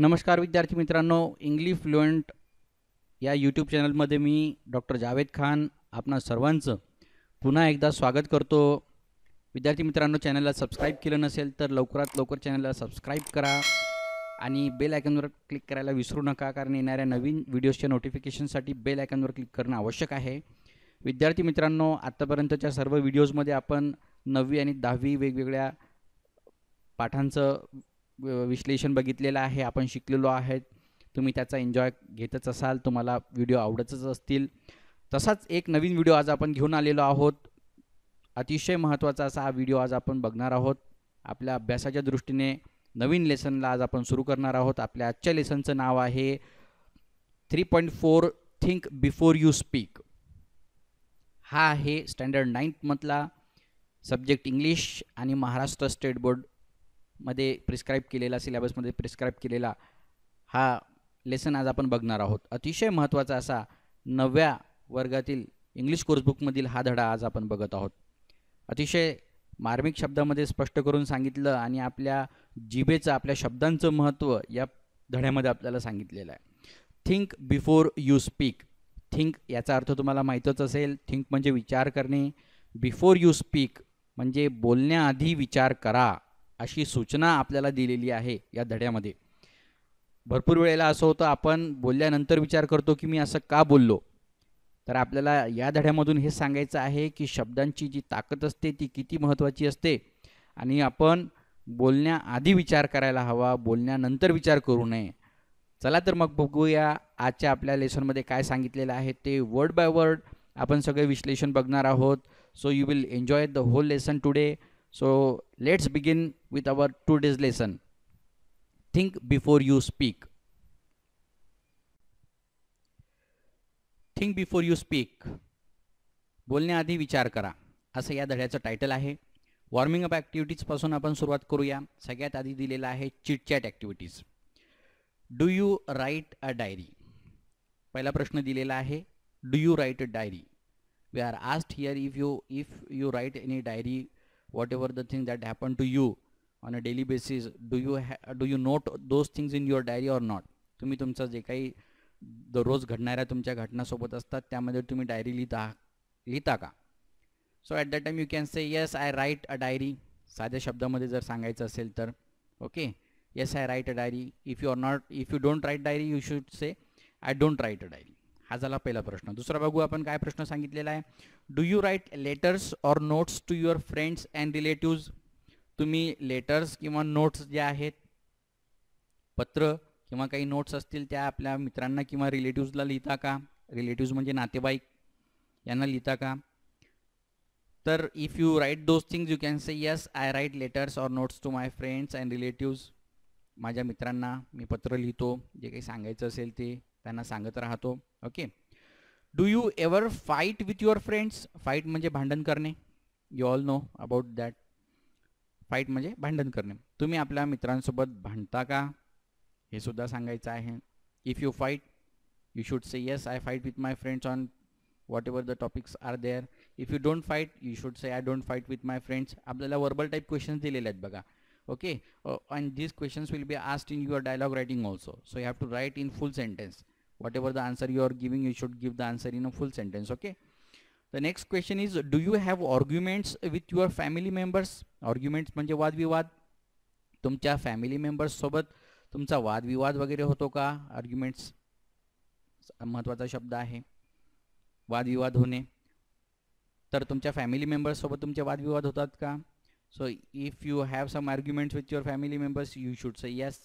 नमस्कार विद्यार्थी मित्रांनो इंग्लिश फ्लुएंट या यूट्यूब चॅनलमध्ये मी डॉक्टर जावेद खान आपणा सर्वांचं पुन्हा एकदा स्वागत करतो विद्यार्थी मित्रांनो चॅनलला सबस्क्राईब केलं नसेल तर लवकरात लवकर चॅनलला सबस्क्राईब करा आणि बेल आयकॉनवर क्लिक करायला विसरू नका कारण येणाऱ्या नवीन व्हिडिओजच्या नोटिफिकेशनसाठी बेल आयकॉनवर क्लिक करणं आवश्यक आहे विद्यार्थी मित्रांनो आत्तापर्यंतच्या सर्व व्हिडिओजमध्ये आपण नववी आणि दहावी वेगवेगळ्या पाठांचं विश्लेषण बघितलेलं आहे आपण शिकलेलो आहेत तुम्ही त्याचा एन्जॉय घेतच असाल तुम्हाला व्हिडिओ आवडतच असतील तसाच एक नवीन व्हिडिओ आज आपण घेऊन आलेलो आहोत अतिशय महत्त्वाचा असा हा व्हिडिओ आज आपण बघणार आहोत आपल्या अभ्यासाच्या दृष्टीने नवीन लेसनला आज आपण सुरू करणार आहोत आपल्या आजच्या लेसनचं नाव आहे three point four think before you speak हा आहे स्टँडर्ड नाईन्थमधला सब्जेक्ट इंग्लिश आणि महाराष्ट्र स्टेट बोर्ड मध्ये प्रिस्क्राईब केलेला सिलेबसमध्ये प्रिस्क्राईब केलेला हा लेसन आज आपण बघणार आहोत अतिशय महत्त्वाचा असा नव्या वर्गातील इंग्लिश कोर्सबुकमधील हा धडा आज आपण बघत आहोत अतिशय मार्मिक शब्दामध्ये स्पष्ट करून सांगितलं आणि आपल्या जिभेचं आपल्या शब्दांचं महत्त्व या धड्यामध्ये आपल्याला सांगितलेलं आहे think before you speak think याचा अर्थ तुम्हाला माहीतच असेल थिंक म्हणजे विचार करणे बिफोर यू स्पीक म्हणजे बोलण्याआधी विचार करा अशी सूचना आपल्याला दिलेली आहे या धड्यामध्ये भरपूर वेळेला असं होतं आपण बोलल्यानंतर विचार करतो की मी असं का बोललो तर आपल्याला या धड्यामधून हे सांगायचं आहे की शब्दांची जी ताकद असते ती किती महत्त्वाची असते आणि आपण बोलण्याआधी विचार करायला हवा बोलण्यानंतर विचार करू नये चला तर मग बघूया आजच्या आपल्या लेसनमध्ये काय सांगितलेलं आहे ते वर्ड बाय वर्ड आपण सगळे विश्लेषण बघणार आहोत so you will enjoy the whole lesson today So let's begin with our today's lesson. Think before you speak. Think before you speak बोलण्याआधी विचार करा असं या धड्याचं टायटल आहे वॉर्मिंग अप ॲक्टिव्हिटीजपासून आपण सुरुवात करूया सगळ्यात आधी दिलेलं आहे chitchat activities do you write a diary पहिला प्रश्न दिलेला आहे do you write a diary we are asked here if you if you write any diary whatever the thing that happened to you on a daily basis do you do you note those things in your diary or not तुम्ही तुमचं जे काही दररोज घडणाऱ्या तुमच्या घटनासोबत असतात त्यामध्ये तुम्ही डायरी लिहिता लिहिता का so at that time you can say yes I write a diary साध्या शब्दामध्ये जर सांगायचं असेल तर okay yes I write a diary if you are not if you don't write diary you should say I don't write a diary हा झाला पहिला प्रश्न दुसरा बघू आपण काय प्रश्न सांगितलेला आहे do you write letters or notes to your friends and relatives तुम्ही लेटर्स किंवा नोट्स जे आहेत पत्र किंवा काही नोट्स असतील त्या आपल्या मित्रांना किंवा रिलेटिव्जला लिहिता का रिलेटिव्ज म्हणजे नातेवाईक यांना लिहिता का तर if you write those things you can say yes I write letters or notes to my friends and relatives माझ्या मित्रांना मी पत्र लिहितो जे काही सांगायचं असेल ते त्यांना सांगत राहतो okay do you ever fight with your friends fight म्हणजे भांडण करणे you all know about that fight म्हणजे भांडण करणे तुम्ही आपल्या मित्रांसोबत भांडता का हे सुद्धा सांगायचं आहे if you fight you should say yes I fight with my friends on what ever the topics are there if you don't fight you should say I don't fight with my friends आपल्याला verbal type questions दिलेले आहेत बघा okay and this questions will be asked in your dialogue writing also so you have to write in full sentence whatever the answer are giving you should give the answer in a full sentence okay the next question is do you have arguments with your family members arguments म्हणजे वादविवाद तुमच्या family members सोबत तुमचा वादविवाद वगैरे होतो का arguments महत्त्वाचा शब्द आहे वादविवाद होणे तर तुमच्या फॅमिली मेंबर्ससोबत तुमचे वादविवाद होतात का so if you have some arguments with your family members you should say yes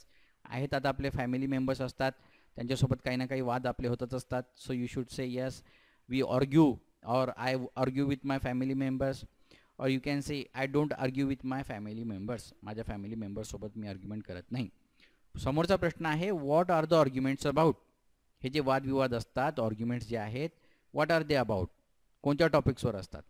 आहेत आता आपले फॅमिली मेंबर्स असतात त्यांच्यासोबत काही ना काही वाद आपले होतच असतात so you should say yes we argue or I argue with my family members or you can say I don't argue with my family members माझ्या फॅमिली मेंबर्ससोबत मी आर्ग्युमेंट करत नाही समोरचा प्रश्न आहे what are the arguments about हे जे वादविवाद असतात ऑर्ग्युमेंट्स जे आहेत व्हॉट आर दे अबाउट कोणत्या टॉपिक्सवर असतात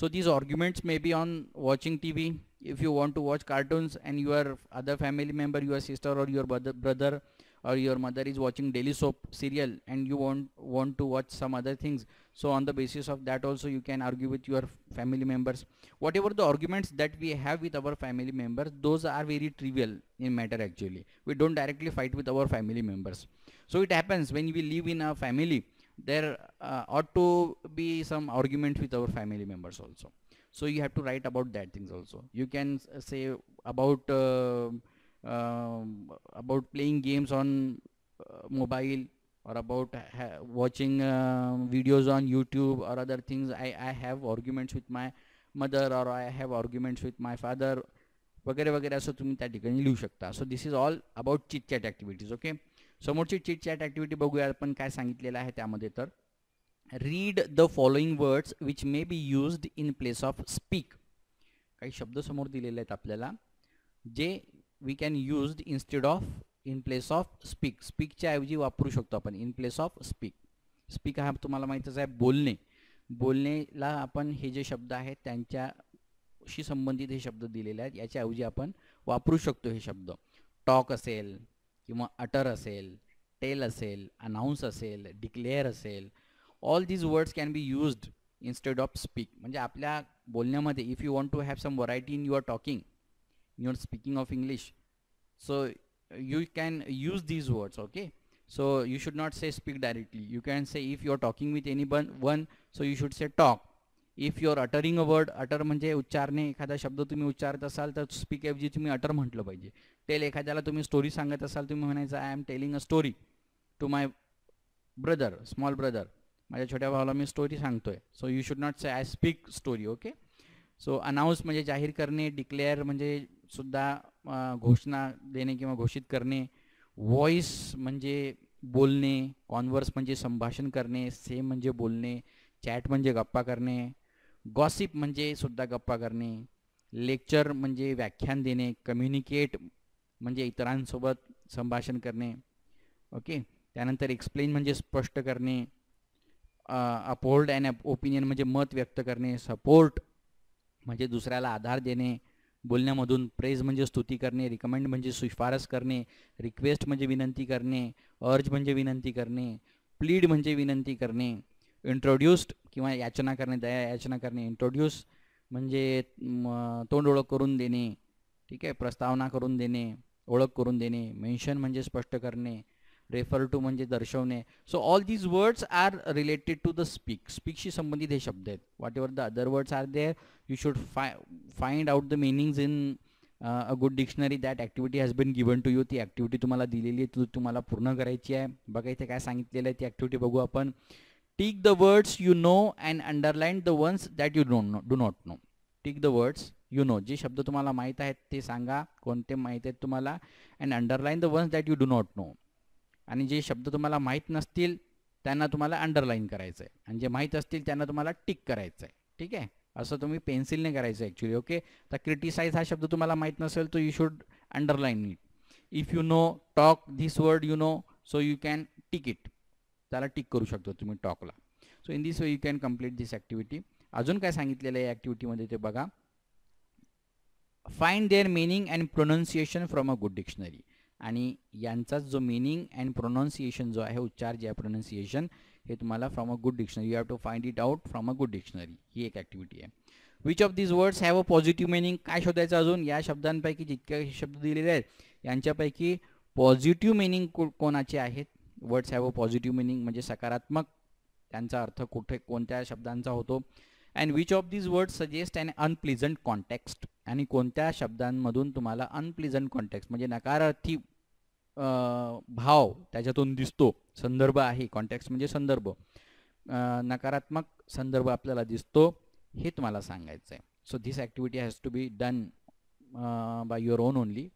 so these arguments may be on watching T V if you want to watch cartoons and your other family member your sister or your brother or your mother is watching daily soap serial and you want want to watch some other things so on the basis of that also you can argue with your family members whatever the arguments that we have with our family members those are very trivial in matter actually we don't directly fight with our family members so it happens when we live in a family there uh, ought to be some argument with our family members also so you have to write about that things also you can uh, say about uh, Um, about playing games on uh, mobile or about watching um, videos on YouTube or other things. I, I have arguments with my mother or I have arguments with my father वगैरे वगैरे असं तुम्ही त्या ठिकाणी लिहू शकता so this is all about chit chat activities okay समोरची chit chat activity बघूया आपण काय सांगितलेलं आहे त्यामध्ये तर read the following words which may be used in place of speak काही शब्द समोर दिलेले आहेत आपल्याला जे we can use instead of in place of speak स्पीकच्या ऐवजी वापरू शकतो आपण in place of speak speak हा तुम्हाला माहीतच आहे बोलणे बोलणेला आपण हे जे शब्द आहेत त्यांच्याशी संबंधित हे शब्द दिलेले आहेत याच्याऐवजी आपण वापरू शकतो हे शब्द टॉक असेल किंवा अटर असेल टेल असेल अनाऊन्स असेल डिक्लेअर असेल all these words can be used instead of speak म्हणजे आपल्या बोलण्यामध्ये if you want to have some variety in your talking speaking of English so you can use these words okay so you should not say speak directly you can say if if talking with any बन one so you should say talk if your uttering a word utter म्हणजे उच्चारणे एखादा शब्द तुम्ही उच्चारत असाल तर speak एवजी तुम्ही अटर म्हटलं पाहिजे टेल एखाद्याला तुम्ही स्टोरी सांगत असाल तुम्ही म्हणायचं I am telling a story to my brother small brother माझ्या छोट्या भावाला मी स्टोरी सांगतोय so you should not say I speak story okay so announce म्हणजे जाहीर करणे डिक्लेअर म्हणजे सुद्धा घोषणा देणे किंवा घोषित करणे व्हॉईस म्हणजे बोलणे कॉन्व्हर्स म्हणजे संभाषण करणे सेम म्हणजे बोलणे चॅट म्हणजे गप्पा करणे गॉसिप म्हणजे सुद्धा गप्पा करणे लेक्चर म्हणजे व्याख्यान देणे कम्युनिकेट म्हणजे इतरांसोबत संभाषण करणे ओके त्यानंतर एक्सप्लेन म्हणजे स्पष्ट करणे अपोल्ड अँड ओपिनियन म्हणजे मत व्यक्त करणे सपोर्ट म्हणजे दुसऱ्याला आधार देणे बोलण्यामधून प्रेज म्हणजे स्तुती करणे रिकमेंड म्हणजे शिफारस करणे रिक्वेस्ट म्हणजे विनंती करणे अर्ज म्हणजे विनंती करणे प्लीड म्हणजे विनंती करणे इंट्रोड्यूस्ड किंवा याचना करणे दया याचना करणे इंट्रोड्यूस म्हणजे तोंड ओळख करून देणे ठीक आहे प्रस्तावना करून देणे ओळख करून देणे मेन्शन म्हणजे स्पष्ट करणे रेफर टू म्हणजे दर्शवणे so all these words are related to the speak स्पीकशी संबंधित हे शब्द आहेत what ever the other words are there you should फाय find out the meanings in a good dictionary that activity has been given to you ती activity तुम्हाला दिलेली आहे ती तुम्हाला पूर्ण करायची आहे बघा इथे काय सांगितलेलं आहे ती ॲक्टिव्हिटी बघू आपण tick the words you know and underline the ones that you don't know do not know tick the words you know जे शब्द तुम्हाला माहीत आहेत ते सांगा कोणते माहीत आहेत तुम्हाला and underline the ones that you do not know आणि जे शब्द तुम्हाला माहीत नसतील त्यांना तुम्हाला अंडरलाईन करायचं आहे आणि जे माहीत असतील त्यांना तुम्हाला टिक करायचं आहे ठीक आहे असं तुम्ही पेन्सिलने करायचं आहे ॲक्च्युली ओके तर क्रिटिसाइज हा शब्द तुम्हाला माहीत नसेल तर you should underline it if you know talk this word you know so you can tick it त्याला टिक करू शकतो तुम्ही टॉकला so in this way you can complete this activity अजून काय सांगितलेलं आहे ॲक्टिव्हिटीमध्ये ते बघा find their meaning and pronunciation from a good dictionary आणि यांचाच जो मीनिंग अँड प्रोनाऊन्सिएशन जो आहे उच्चार जे आहे प्रोनाऊन्सिएशन हे तुम्हाला from a good dictionary you have to find it out from a good dictionary ही एक ॲक्टिव्हिटी आहे which of these words have a positive meaning काय शोधायचं अजून या शब्दांपैकी जितके शब्द दिलेले आहेत यांच्यापैकी पॉझिटिव्ह मिनिंग कोणाचे आहेत words have a positive meaning म्हणजे सकारात्मक त्यांचा अर्थ कुठे कोणत्या शब्दांचा होतो and which of these words suggest and unpleasant context आणि कोणत्या शब्दांमधून तुम्हाला अनप्लिझंट कॉन्टॅक्ट म्हणजे नकारार्थी भाव त्याच्यातून दिसतो संदर्भ आहे कॉन्टॅक्ट म्हणजे संदर्भ नकारात्मक संदर्भ आपल्याला दिसतो हे तुम्हाला सांगायचं आहे so this activity has to be done by your own only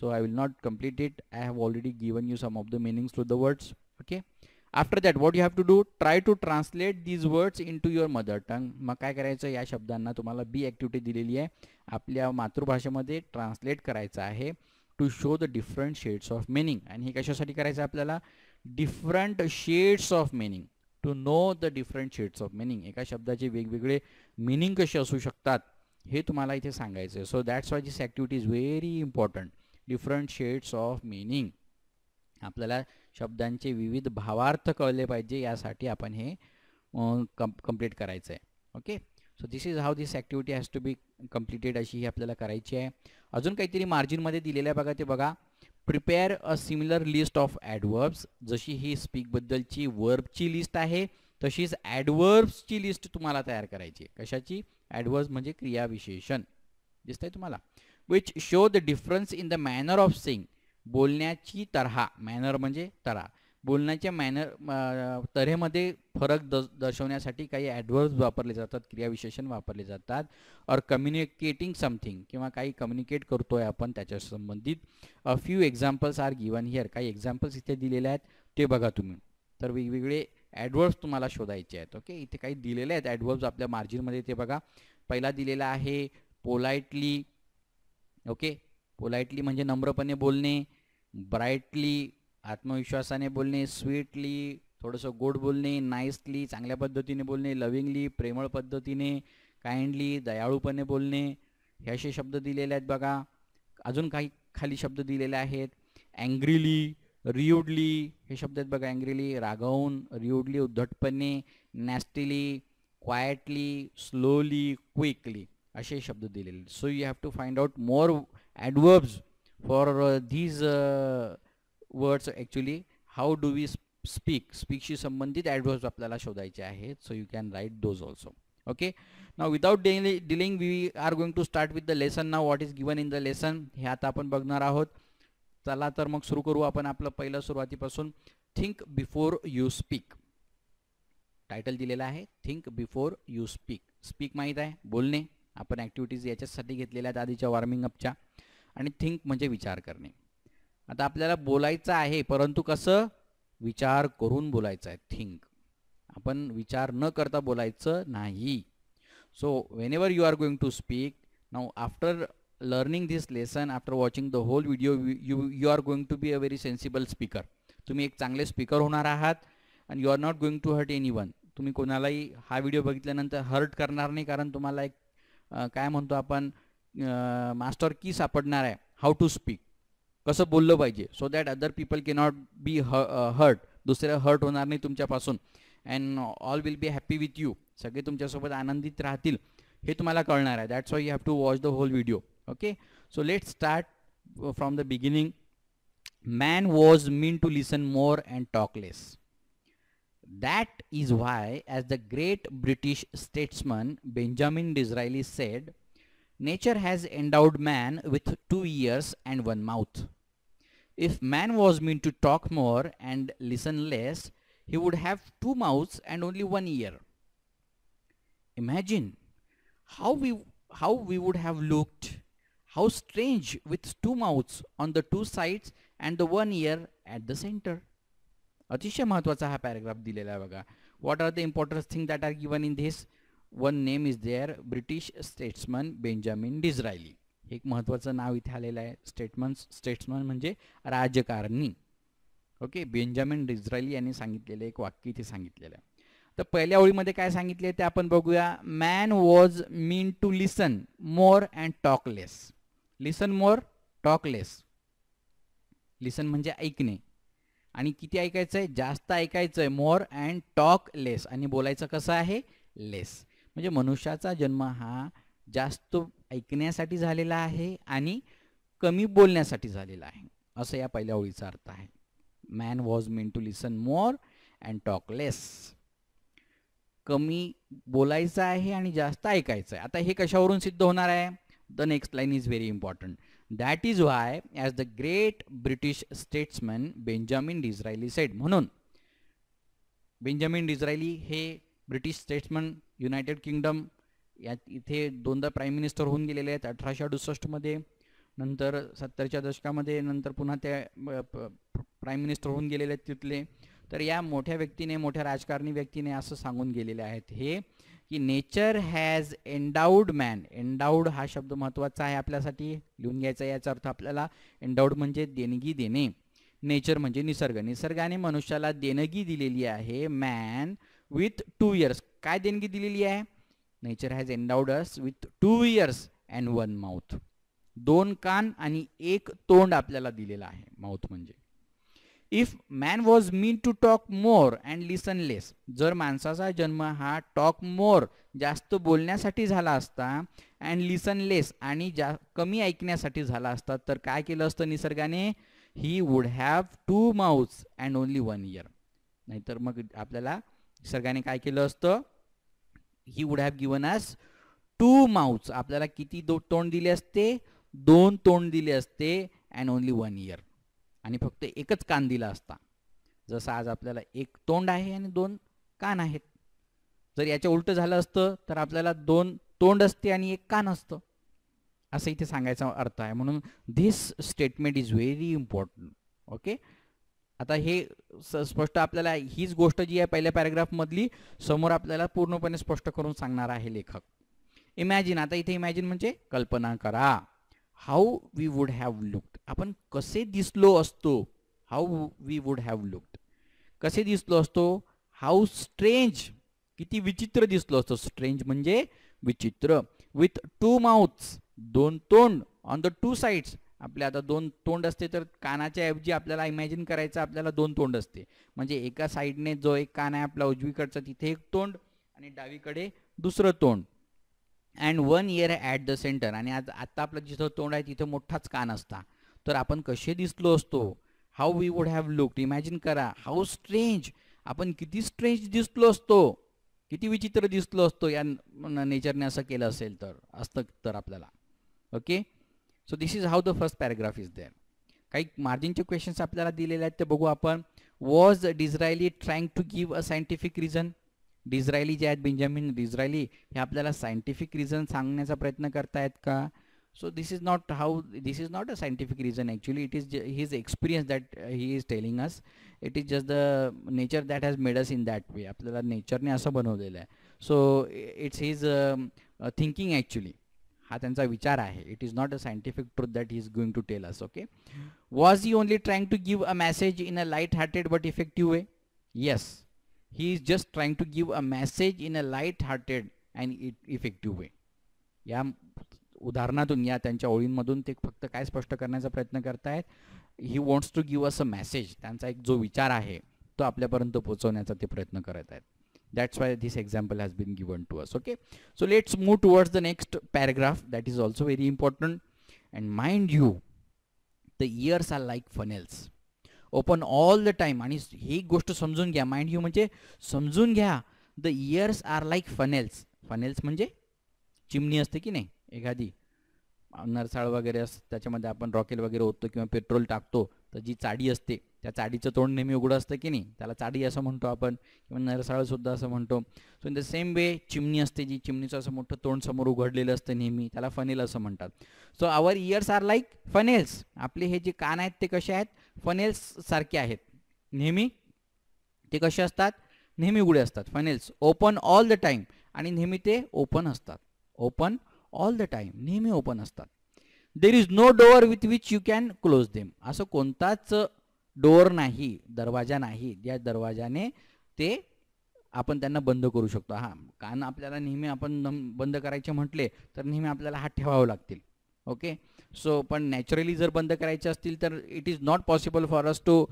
so I will not complete it I have already given you some of the meanings to the words okay after that what you have to do try to translate these words into your mother tongue मग काय करायचं या शब्दांना तुम्हाला बी activity दिलेली आहे आपल्या मातृभाषेमध्ये translate करायचं आहे to show the different shades of meaning आणि हे कशासाठी करायचं आहे आपल्याला different shades of meaning to know the different shades of meaning एका शब्दाचे वेगवेगळे मिनिंग कसे असू शकतात हे तुम्हाला इथे सांगायचं आहे so that's why this activity is very important different shades of meaning आपल्याला शब्दांचे विविध भावार्थ कळले पाहिजे यासाठी आपण हे कंप्लीट कम्प्लीट करायचं आहे okay so this is how this activity has to be completed अशी ही आपल्याला करायची आहे अजून काहीतरी मार्जिनमध्ये दिलेल्या बघा ते बघा prepare a similar list of adverbs जशी ही स्पीकबद्दलची वर्बची लिस्ट आहे तशीच ॲडवर्ब्सची लिस्ट तुम्हाला तयार करायची आहे कशाची ॲडवर्ब्स म्हणजे क्रियाविशेषण दिसतंय तुम्हाला which show the difference in the manner of sing बोलण्याची तऱ्हा मॅनर म्हणजे तरा बोलण्याच्या मॅनर तऱ्हेमध्ये फरक द दर्शवण्यासाठी काही ॲडव्हर्ब्स वापरले जातात क्रियाविशेषण वापरले जातात और कम्युनिकेटिंग समथिंग किंवा काही कम्युनिकेट करतो आहे आपण त्याच्या संबंधित a few examples are given here काही एक्झाम्पल्स इथे दिलेले आहेत ते बघा तुम्ही तर वेगवेगळे ॲडवर्ब्स तुम्हाला शोधायचे आहेत ओके इथे काही दिलेले आहेत ॲडवर्ब्स आपल्या मार्जिनमध्ये ते बघा पहिला दिलेला आहे पोलाइटली ओके पोलाइटली म्हणजे नम्रपणे बोलणे ब्राईटली आत्मविश्वासाने बोलणे स्वीटली थोडंसं गोड बोलणे नाईसली चांगल्या पद्धतीने बोलणे लविंगली प्रेमळ पद्धतीने काइंडली दयाळूपणे बोलणे हे असे शब्द दिलेले आहेत बघा अजून काही खाली शब्द दिलेले आहेत अँग्रिली रियुडली हे शब्द आहेत बघा अँग्रिली रागवून रियुडली उद्धटपणे नॅस्टिली क्वायटली स्लोली क्विकली असे शब्द दिलेले so you have to find out more adverbs for uh, these uh, words actually how do we speak speak she sambandhit adverbs aplyala shodhayche ahe so you can write those also okay now without delaying we are going to start with the lesson now what is given in the lesson he ata apan bagnar ahot chala tar mag suru karu apan aplo pahila shuruvati pasun think before you speak title dilela ahe think before you speak speak mahit ahe bolne apan activities yachya sathi ghetlelya adicha warming up cha आणि think म्हणजे विचार करणे आता आपल्याला बोलायचं आहे परंतु कसं विचार करून बोलायचं आहे थिंक आपण विचार न करता बोलायचं नाही so whenever you are going to speak now after learning this lesson after watching the whole video you you are going to be a very sensible speaker तुम्ही एक चांगले स्पीकर होणार आहात and you are not going to hurt anyone तुम्ही कोणालाही हा video बघितल्यानंतर hurt करणार नाही कारण तुम्हाला एक काय म्हणतो आपण मास्टर की सापडणार आहे हाऊ टू स्पीक कसं बोललं पाहिजे सो दॅट अदर पीपल के नॉट बी हर्ट दुसऱ्या हर्ट होणार नाही तुमच्यापासून and all will be happy with you सगळे तुमच्यासोबत आनंदित राहतील हे तुम्हाला कळणार आहे that's why you have to watch the whole video okay so let start from the beginning man was mean to listen more and talk less that is why, as the great British statesman Benjamin Disraeli said Nature has endowed man with two ears and one mouth. If man was meant to talk more and listen less, he would have two mouths and only one ear. Imagine how we, how we would have looked, how strange with two mouths on the two sides and the one ear at the center. अतिशय महत्त्वाचा हा paragraph दिलेला आहे बघा what are the importance thing that are given in this one name is there British statesman Benjamin Disraeli एक महत्त्वाचं नाव इथे आलेलं आहे स्टेटमन स्टेट्समन म्हणजे राजकारणी ओके बेंजामिन डिझरायली यांनी सांगितलेलं एक वाक्य इथे सांगितलेलं आहे तर पहिल्या ओळीमध्ये काय सांगितले ते आपण बघूया man was mean to listen more and talk less listen more talk less listen म्हणजे ऐकणे आणि किती ऐकायचं आहे जास्त ऐकायचं आहे मोर अँड टॉक लेस आणि बोलायचं कसं आहे लेस म्हणजे मनुष्याचा जन्म हा जास्त ऐकण्यासाठी झालेला आहे आणि कमी बोलण्यासाठी झालेला आहे असं या पहिल्या ओळीचा अर्थ आहे man was meant to listen more and talk less कमी बोलायचं आहे आणि जास्त ऐकायचं आहे आता हे कशावरून सिद्ध होणार आहे the next line is very important that is why as the great British statesman Benjamin Disraeli said म्हणून बेंजामिन डिझ्रायली हे ब्रिटिश स्टेट्समन युनायटेड किंगडम यात इथे दोनदा प्राईम मिनिस्टर होऊन गेलेले आहेत अठराशे अडुसष्टमध्ये नंतर सत्तरच्या दशकामध्ये नंतर पुन्हा त्या प्राईम मिनिस्टर होऊन गेलेले आहेत तिथले तर या मोठ्या व्यक्तीने मोठ्या राजकारणी व्यक्तीने असं सांगून गेलेले आहेत हे की nature has endowed man endowed हा शब्द महत्त्वाचा आहे आपल्यासाठी लिहून घ्यायचा याचा अर्थ आपल्याला एन्डाऊड म्हणजे देणगी देणे नेचर म्हणजे निसर्ग निसर्गाने मनुष्याला देणगी दिलेली आहे मॅन विथ टू इयर्स काय देणगी दिलेली आहे nature has endowed us with two ears and one mouth दोन कान आणि एक तोंड आपल्याला दिलेला आहे माउथ म्हणजे if man was mean to talk more and listen less जर माणसाचा जन्म हा टॉक मोर जास्त बोलण्यासाठी झाला असता अँड लिसन लेस आणि जा कमी ऐकण्यासाठी झाला असता तर काय केलं असतं निसर्गाने he would have two mouth and only one ear नाहीतर मग आपल्याला निसर्गाने काय केलं असतं he would have given us two mouth आपल्याला किती दो तोंड दिले असते दोन तोंड दिले असते अँड ओनली वन इयर आणि फक्त एकच कान दिला असता जसं आज आपल्याला एक तोंड आहे आणि दोन कान आहेत जर याच्या उलटं झालं असतं तर आपल्याला दोन तोंड असते आणि एक कान असतं असं इथे सांगायचा अर्थ आहे म्हणून this statement is very important okay आता हे स्पष्ट आपल्याला हीच गोष्ट जी आहे पहिल्या मधली समोर आपल्याला पूर्णपणे स्पष्ट करून सांगणार आहे लेखक इमॅजिन आता इथे इमॅजिन म्हणजे कल्पना करा how we would have looked आपण कसे दिसलो असतो how we would have looked कसे दिसलो असतो हाऊ स्ट्रेंज किती विचित्र दिसलो असतो स्ट्रेंज म्हणजे विचित्र विथ टू माउथ्स दोन तोंड ऑन द टू साइड्स आपले आता दोन तोंड असते तर कानाच्या ऐवजी आपल्याला इमॅजिन करायचं आपल्याला दोन तोंड असते म्हणजे एका साईडने जो एक कान आहे आपला उजवीकडचा तिथे एक तोंड आणि डावीकडे दुसरं तोंड and one ear at the centre आणि आज आत्ता आपलं जिथं तोंड आहे तिथं मोठाच कान असता तर आपण कसे दिसलो असतो how we would have looked imagine करा हाऊ स्ट्रेंज आपण किती स्ट्रेंज दिसलो असतो किती विचित्र दिसलो असतो या नेचरने असं केलं असेल तर असतं तर आपल्याला okay so this is how the first paragraph is there काही मार्जिनचे क्वेश्चन्स आपल्याला दिलेले आहेत ते बघू आपण was Disraeli trying to give a scientific reason Disraeli जे आहेत बेंजामिन डिझरायली हे आपल्याला सायंटिफिक रिझन सांगण्याचा प्रयत्न करतायत का so this is not how this is not a scientific reason actually it is his experience that he is telling us it is just the nature that has made us in that way आपल्याला नेचरने असं बनवलेलं आहे so it's his thinking actually हा त्यांचा विचार आहे it is not a scientific truth that he is going to tell us okay was he only trying to give a message in a light hearted but effective way yes he is just trying to give a message in a light hearted and it effective way या उदाहरणातून या त्यांच्या ओळींमधून ते फक्त काय स्पष्ट करण्याचा प्रयत्न करतायत he wants to give us a message त्यांचा एक जो विचार आहे तो आपल्यापर्यंत पोहोचवण्याचा ते प्रयत्न करत आहेत That's why this example has been given to us. Okay. So let's move towards the next paragraph. That is also very important. And mind you, the ears are like funnels. Open all the time. आणि ही गोष्ट समजून घ्या mind you म्हणजे समजून घ्या the ears are like funnels funnels म्हणजे चिमणी असते की नाही एखादी नरसाळ वगैरे असते त्याच्यामध्ये आपण रॉकेल वगैरे ओततो किंवा पेट्रोल टाकतो तर जी चाडी असते त्या चाडीचं तोंड नेहमी उघडं असतं की नाही त्याला चाडी असं म्हणतो आपण किंवा सुद्धा असं म्हणतो so in the same way चिमणी असते जी चिमणीचं असं मोठं तोंड समोर उघडलेलं असतं नेहमी त्याला फनेल असं म्हणतात so our ears are like funnels आपले हे जे कान आहेत ते कसे आहेत फनेल्स सारखे आहेत नेहमी ते कसे असतात नेहमी उघडे असतात funnels open all the time आणि नेहमी ते ओपन असतात ओपन ऑल द टाईम नेहमी ओपन असतात there is no door with which you can close them असं कोणताच डोअर नाही दरवाजा नाही या दरवाजाने ते आपण त्यांना बंद करू शकतो हा कान आपल्याला नेहमी आपण बंद करायचे म्हटले तर नेहमी आपल्याला हात ठेवावं लागतील ओके सो पण नॅचरली जर बंद करायचे असतील तर it is not possible for us to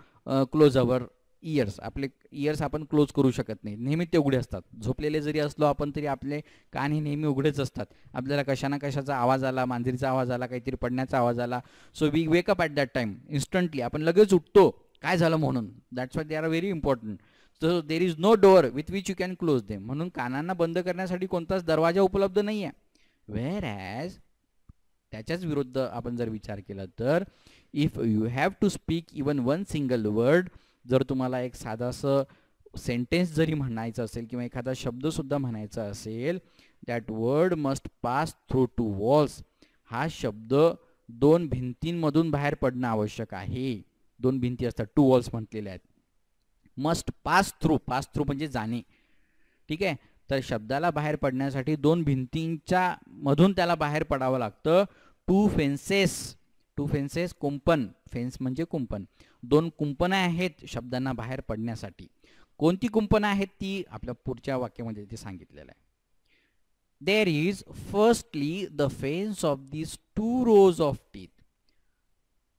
close our ears आपले इयर्स आपण क्लोज करू शकत नाही नेहमी ते उघडे असतात झोपलेले जरी असलो आपण तरी आपले कान हे नेहमी उघडेच असतात आपल्याला कशा ना कशाचा आवाज आला मांजरीचा आवाज आला काहीतरी पडण्याचा आवाज आला so we wake up at that time instantly आपण लगेच उठतो काय झालं म्हणून that's why they are very important so there is no door with which you can close they म्हणून कानांना बंद करण्यासाठी कोणताच दरवाजा उपलब्ध नाही आहे व्हेअर ॲज त्याच्याच विरुद्ध आपण जर विचार केला तर if you have to speak even one single word जर तुम्हाला एक साधासं सेंटेन्स जरी म्हणायचं असेल किंवा एखादा शब्द सुद्धा म्हणायचा असेल that word must pass through two walls हा शब्द दोन भिंतींमधून बाहेर पडणं आवश्यक आहे दोन भिंती असतात टू वॉल्स म्हटलेले आहेत must pass through pass through म्हणजे जाणे ठीक आहे तर शब्दाला बाहेर पडण्यासाठी दोन भिंतींच्या मधून त्याला बाहेर पडावं लागतं टू फेन्सेस टू फेन्सेस कुंपन फेन्स म्हणजे कुंपन दोन कुंपणं आहेत शब्दांना बाहेर पडण्यासाठी कोणती कुंपणं आहेत ती आपल्या पुढच्या वाक्यामध्ये ते सांगितलेलं आहे there is firstly the fence of this two rows of teeth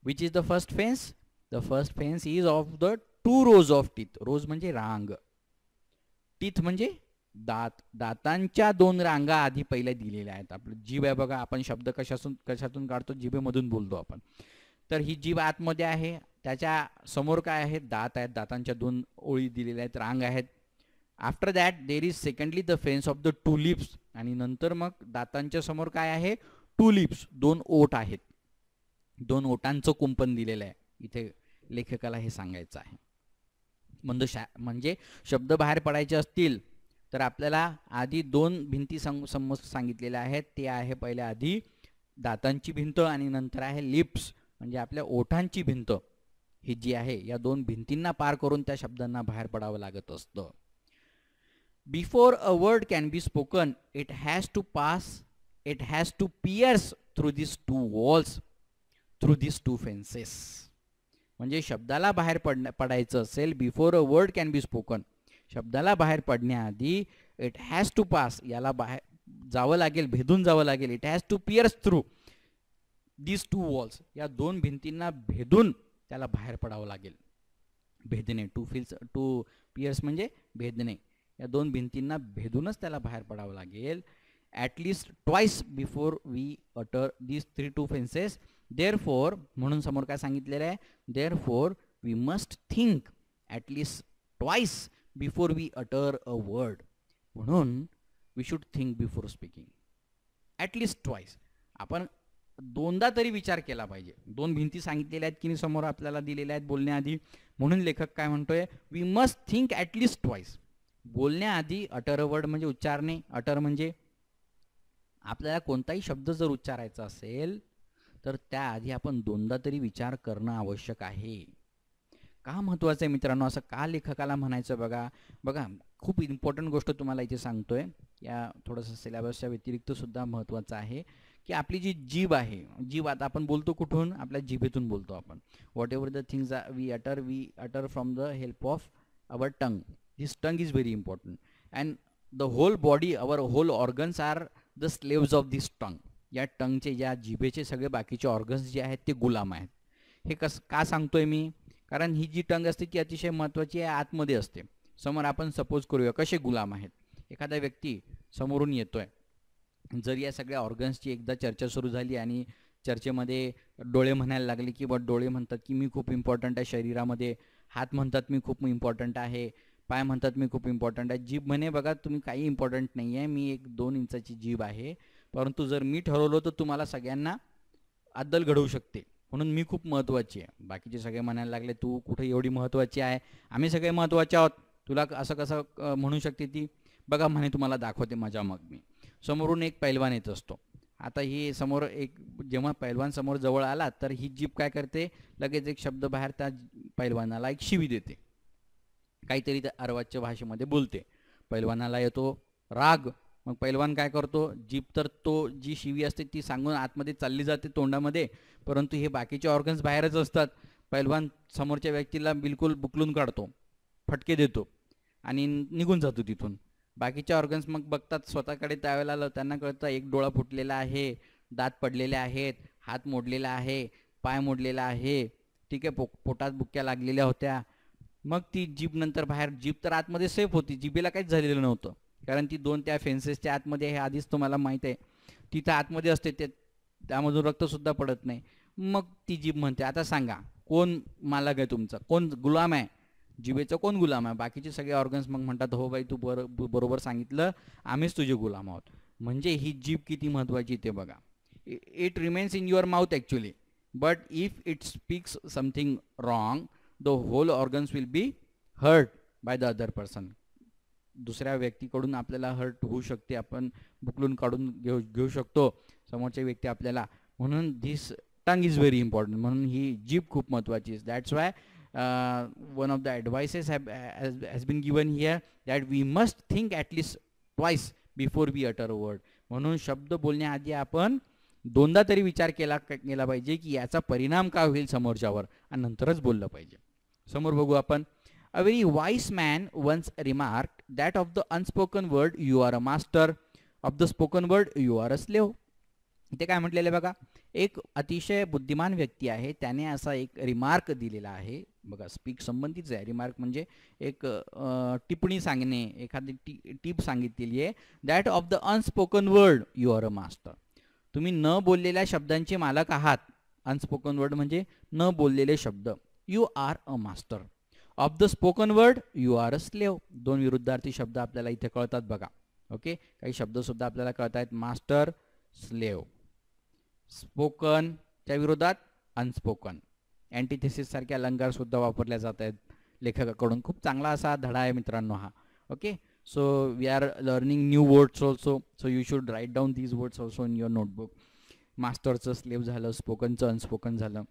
which is the first fence the first fence is of the two rows of teeth rows म्हणजे रांग टीथ म्हणजे दात दातांच्या दोन रांगा आधी पहिल्या दिलेल्या आहेत आपलं जीभ आहे बघा आपण शब्द कशातून कशातून काढतो जिभेमधून बोलतो आपण तर ही जीभ आतमध्ये आहे त्याच्या समोर काय आहे दात आहेत दातांच्या दोन ओळी दिलेल्या आहेत रांग आहेत after that there is secondly the fence of the two lips आणि नंतर मग दातांच्या समोर काय आहे टू लिप्स दोन ओट आहेत दोन ओटांचं कुंपण दिलेलं आहे इथे लेखकाला हे सांगायचं आहे म्हणजे शा म्हणजे शब्द बाहेर पडायचे असतील तर आपल्याला आधी दोन भिंती सम समज सांगितलेल्या आहेत ते आहे पहिल्या आधी दातांची भिंत आणि नंतर आहे लिप्स म्हणजे आपल्या ओठांची भिंत ही जी आहे या दोन भिंतींना पार करून त्या शब्दांना बाहेर पडावं लागत असतं before a word can be spoken it has to pass it has to pierce through this two walls through this two fences म्हणजे शब्दाला बाहेर पड पडायचं असेल before a word can be spoken शब्दाला बाहेर पडण्याआधी इट हॅज टू पास याला बाहेर जावं लागेल भेदून जावं लागेल it has to pierce through this two walls या दोन भिंतींना भेदून त्याला बाहेर पडावं लागेल भेदणे टू फिल्स टू पियर्स म्हणजे भेदणे या दोन भिंतींना भेदूनच त्याला बाहेर पडावं लागेल at least twice before we utter this three two fences therefore म्हणून समोर काय सांगितलेलं आहे therefore we must think at least twice before we utter a word म्हणून we should think before speaking at least twice आपण दोनदा तरी विचार केला पाहिजे दोन भिंती सांगितलेल्या आहेत की नाही समोर आपल्याला दिलेल्या आहेत बोलण्याआधी म्हणून लेखक काय म्हणतोय we must think at least twice बोलण्याआधी अटर वर्ड म्हणजे उच्चारणे अटर म्हणजे आपल्याला कोणताही शब्द जर उच्चारायचा असेल तर त्याआधी आपण दोनदा तरी विचार करणं आवश्यक आहे का महत्त्वाचं आहे मित्रांनो असं का लेखकाला म्हणायचं बघा बघा खूप इम्पॉर्टंट गोष्ट तुम्हाला इथे सांगतोय या थोडंसं सिलेबसच्या व्यतिरिक्त सुद्धा महत्त्वाचं आहे की आपली जी जीभ आहे जीभ आता आपण बोलतो कुठून आपल्या जिभेतून बोलतो आपण whatever the things are we utter we utter from the help of our tongue his tongue is very important and the whole body our whole organs are the slaves of this tongue या टंगचे या जिभेचे सगळे बाकीचे organs जे आहेत ते गुलाम आहेत हे कस का सांगतोय मी कारण ही जी टंग असते ती अतिशय महत्त्वाची आहे आतमध्ये असते समोर आपण सपोज करूया कसे गुलाम आहेत एखादा व्यक्ती समोरून येतोय जर या सगळ्या ऑर्गन्सची एकदा चर्चा सुरू झाली आणि चर्चेमध्ये डोळे म्हणायला लागले की बट डोळे म्हणतात की मी खूप इम्पॉर्टंट आहे शरीरामध्ये हात म्हणतात मी खूप इम्पॉर्टंट आहे पाय म्हणतात मी खूप इम्पॉर्टंट आहे जीभ म्हणे बघा तुम्ही काही इम्पॉर्टंट नाही आहे मी एक दोन इंचाची जीभ आहे परंतु जर मी ठरवलो तर तुम्हाला सगळ्यांना अद्दल घडवू शकते म्हणून मी खूप महत्त्वाची आहे बाकीचे सगळे म्हणायला लागले तू कुठे एवढी महत्त्वाची आहे आम्ही सगळे महत्त्वाचे आहोत तुला असं कसं म्हणू शकते ती बघा म्हणे तुम्हाला दाखवते माझ्या मग मी समोरून एक पैलवान येत असतो आता ही समोर एक जेव्हा पैलवान समोर जवळ आला तर ही जीप काय करते लगेच एक शब्द बाहेर त्या पैलवानाला एक शिवी देते काहीतरी त्या अरवाजच्या भाषेमध्ये बोलते पैलवानाला येतो राग मग पैलवान काय करतो जीप तर तो जी शिवी असते ती सांगून आतमध्ये चालली जाते तोंडामध्ये परंतु हे बाकीचे ऑर्गन्स बाहेरच असतात पैलवान समोरच्या व्यक्तीला बिलकुल बुकलून काढतो फटके देतो आणि निघून जातो तिथून बाकीच्या ऑर्गन्स मग बघतात स्वतःकडे त्यावेळेला त्यांना कळतं एक डोळा फुटलेला आहे दात पडलेले आहेत हात मोडलेला आहे पाय मोडलेला आहे ठीक आहे पो पोटात बुक्क्या लागलेल्या होत्या मग ती जीभ नंतर बाहेर जीप तर आतमध्ये सेफ होती जिबीला काहीच झालेलं नव्हतं कारण ती दोन त्या फेन्सेसच्या आतमध्ये हे आधीच तुम्हाला माहीत आहे तिथं आतमध्ये असते ते त्यामधून रक्तसुद्धा पडत नाही मग ती जीभ म्हणते आता सांगा कोण मालक आहे तुमचा कोण गुलाम आहे जिवेचा कोण गुलाम आहे बाकीचे सगळे ऑर्गन्स मग म्हणतात हो बाई तू बर बरोबर सांगितलं आम्हीच तुझे गुलाम आहोत म्हणजे ही जीभ किती महत्त्वाची ते बघा it remains in your mouth actually but if it speaks something wrong the whole organs will be hurt by the other person दुसऱ्या व्यक्तीकडून आपल्याला हर्ट होऊ शकते आपण बुकलून काढून घेऊ घेऊ शकतो समोरच्या व्यक्ती आपल्याला म्हणून this tongue is very important म्हणून ही जीभ खूप महत्त्वाची आहे that's why uh, one of the advices have, been uh, has been given here that we must think at least twice before we utter word म्हणून शब्द बोलण्याआधी आपण दोनदा तरी विचार केला केला पाहिजे की याचा परिणाम काय होईल समोरच्यावर आणि नंतरच बोललं पाहिजे समोर बघू आपण a very wise man once remark that of the unspoken word you are a master of the spoken word you are a slave ते काय म्हटलेले बघा एक अतिशय बुद्धिमान व्यक्ती आहे त्याने असा एक रिमार्क दिलेला आहे बघा स्पीक संबंधित आहे रिमार्क म्हणजे एक टिप्पणी सांगणे एखादी टी टीप सांगितलेली आहे that of the unspoken word you are a master तुम्ही न बोललेल्या शब्दांचे मालक आहात अनस्पोकन वर्ड म्हणजे न बोललेले शब्द you are a master of the spoken word you are a slave दोन विरुद्धार्थी शब्द आपल्याला इथे कळतात बघा ओके काही शब्दसुद्धा आपल्याला कळत आहेत मास्टर स्लेव स्पोकनच्या विरोधात अनस्पोकन अलंकार अलंकारसुद्धा वापरल्या जात आहेत लेखकाकडून खूप चांगला असा धडा आहे मित्रांनो हा okay so we are learning new words also so you should write down these words also in your notebook मास्टरचं स्लेव झालं स्पोकनचं अनस्पोकन झालं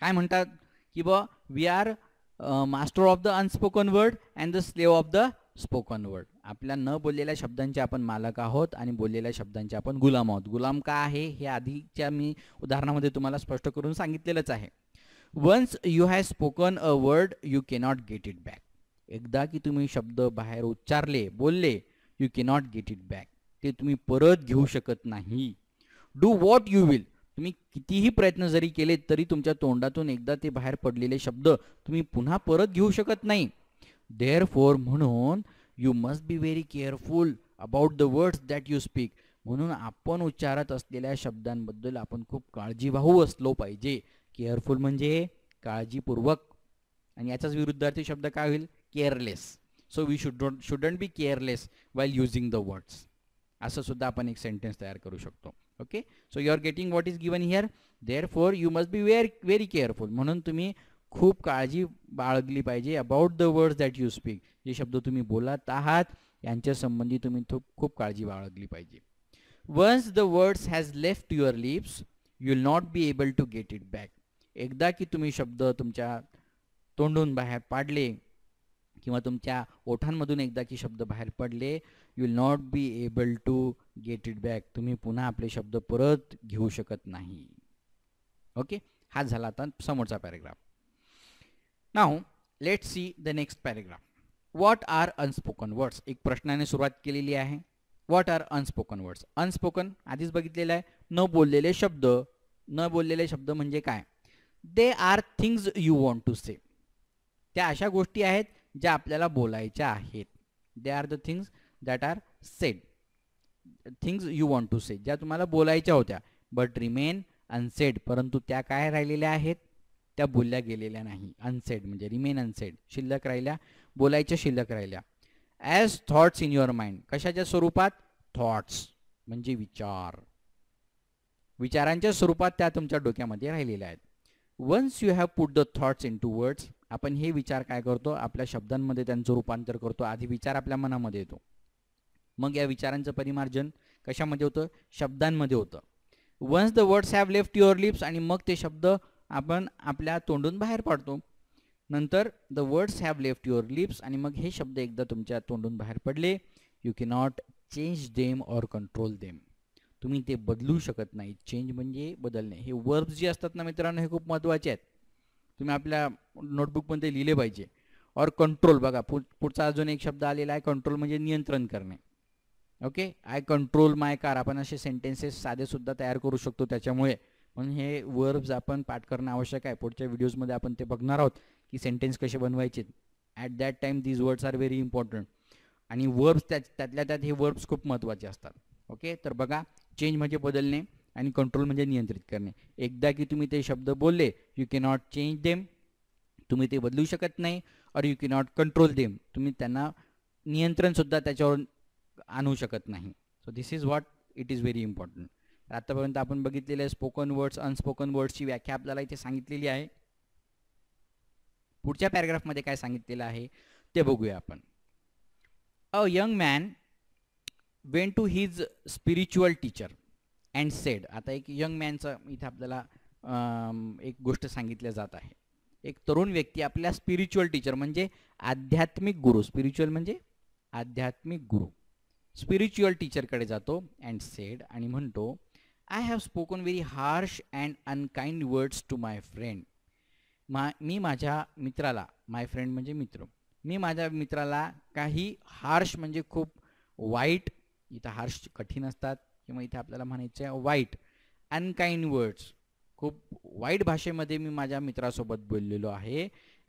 काय म्हणतात की ब we are master of the unspoken word and the slave of the spoken word आपल्या न बोललेल्या शब्दांचे आपण मालक आहोत आणि बोललेल्या शब्दांचे आपण गुलाम आहोत गुलाम का आहे हे आधीच्या मी उदाहरणामध्ये तुम्हाला स्पष्ट करून सांगितलेलंच आहे once you have spoken a word you cannot get it back एकदा की तुम्ही शब्द बाहेर उच्चारले बोलले you cannot get it back ते तुम्ही परत घेऊ शकत नाही डू वॉट यू विल तुम्ही कितीही प्रयत्न जरी केले तरी तुमच्या तोंडातून एकदा ते बाहेर पडलेले शब्द तुम्ही पुन्हा परत घेऊ शकत नाही देअर फोर म्हणून you must be very careful about the words that you speak म्हणून आपण उच्चारत असलेल्या शब्दांबद्दल आपण खूप काळजीवाहू असलो पाहिजे केअरफुल म्हणजे काळजीपूर्वक आणि याचाच विरुद्धार्थी शब्द काय होईल careless so we should don't shouldn't be careless while using the words असं सुद्धा आपण एक सेंटेन्स तयार करू शकतो okay so you are getting what is given here therefore you must be were very careful म्हणून तुम्ही खूप काळजी बाळगली पाहिजे about the words that you speak जे शब्द तुम्ही बोलत आहात यांच्या संबंधी तुम्ही खूप काळजी बाळगली पाहिजे once the words has left your lips you will not be able to get it back एकदा की तुम्ही शब्द तुमच्या तोंडून बाहेर पाडले किंवा तुमच्या ओठांमधून एकदा की शब्द बाहेर पडले you will not be able to get it back तुम्ही पुन्हा आपले शब्द परत घेऊ शकत नाही ओके हा झाला आता समोरचा paragraph now let see the next paragraph what are unspoken words एक प्रश्नाने सुरुवात केलेली आहे what are unspoken words unspoken आधीच बघितलेलं आहे न बोललेले शब्द न बोललेले शब्द म्हणजे काय they are things you want to say त्या अशा गोष्टी आहेत ज्या आपल्याला बोलायच्या आहेत they are the things that are said things you want to say ज्या तुम्हाला बोलायच्या होत्या बट रिमेन अनसेड परंतु त्या काय राहिलेल्या आहेत त्या बोलल्या गेलेल्या नाही अनसेड म्हणजे रिमेन अनसेड शिल्लक राहिल्या बोलायच्या शिल्लक राहिल्या as thoughts in your mind कशाच्या स्वरूपात थॉट्स म्हणजे विचार विचारांच्या स्वरूपात त्या तुमच्या डोक्यामध्ये राहिलेल्या आहेत once you have put the thoughts into words आपण हे विचार काय करतो आपल्या शब्दांमध्ये त्यांचं रूपांतर करतो आधी विचार आपल्या मनामध्ये येतो मग या विचारांचं परिमार्जन कशामध्ये होतं शब्दांमध्ये होतं once the words have left your lips आणि मग ते शब्द आपण आपल्या तोंडून बाहेर पडतो नंतर the words have left your lips आणि मग हे शब्द एकदा तुमच्या तोंडून बाहेर पडले you can not change them or control them तुम्ही ते बदलू शकत नाही चेंज म्हणजे बदलणे हे वर्ब्स जे असतात ना मित्रांनो हे खूप महत्त्वाचे आहेत तुम्ही आपल्या नोटबुकमध्ये लिहिले पाहिजे और कंट्रोल बघा पुढचा अजून एक शब्द आलेला आहे कंट्रोल म्हणजे नियंत्रण करणे okay I control my car आपण असे सेंटेन्सेस साधेसुद्धा तयार करू शकतो त्याच्यामुळे म्हणून हे वर्ब्स आपण पाठ करणं आवश्यक आहे पुढच्या व्हिडिओजमध्ये आपण ते बघणार आहोत की सेंटेन्स कसे बनवायचे at that time these words are very important आणि वर्ब्स त्या त्यातल्या त्यात हे वर्ब्स खूप महत्त्वाचे असतात ओके तर बघा चेंज म्हणजे बदलणे आणि कंट्रोल म्हणजे नियंत्रित करणे एकदा की तुम्ही ते शब्द बोलले यू कॅनॉट चेंज देम तुम्ही ते बदलू शकत नाही और यू कॅनॉट कंट्रोल देम तुम्ही त्यांना नियंत्रणसुद्धा त्याच्यावर आणू शकत नाही so this is what it is very important आत्तापर्यंत आपण बघितलेले स्पोकन वर्ड्स अनस्पोकन वर्ड्सची व्याख्या आपल्याला इथे सांगितलेली आहे पुढच्या पॅरेग्राफमध्ये काय सांगितलेलं आहे ते बघूया आपण a young man went to his spiritual teacher and said आता एक यंग मॅनचं इथे आपल्याला एक गोष्ट सांगितल्या जात आहे एक तरुण व्यक्ती आपल्या स्पिरिच्युअल टीचर म्हणजे आध्यात्मिक गुरु स्पिरिच्युअल म्हणजे आध्यात्मिक गुरु स्पिरिच्युअल टीचरकडे जातो अँड सेड आणि म्हणतो I have spoken very harsh and unkind words to my friend मा मी माझ्या मित्राला माय फ्रेंड म्हणजे मित्र मी माझ्या मित्राला काही हार्श म्हणजे खूप वाईट इथं हार्श कठीण असतात किंवा इथे आपल्याला म्हणायचं आहे वाईट अनकाइंड वर्ड्स खूप वाईट भाषेमध्ये मी माझ्या मित्रासोबत बोललेलो आहे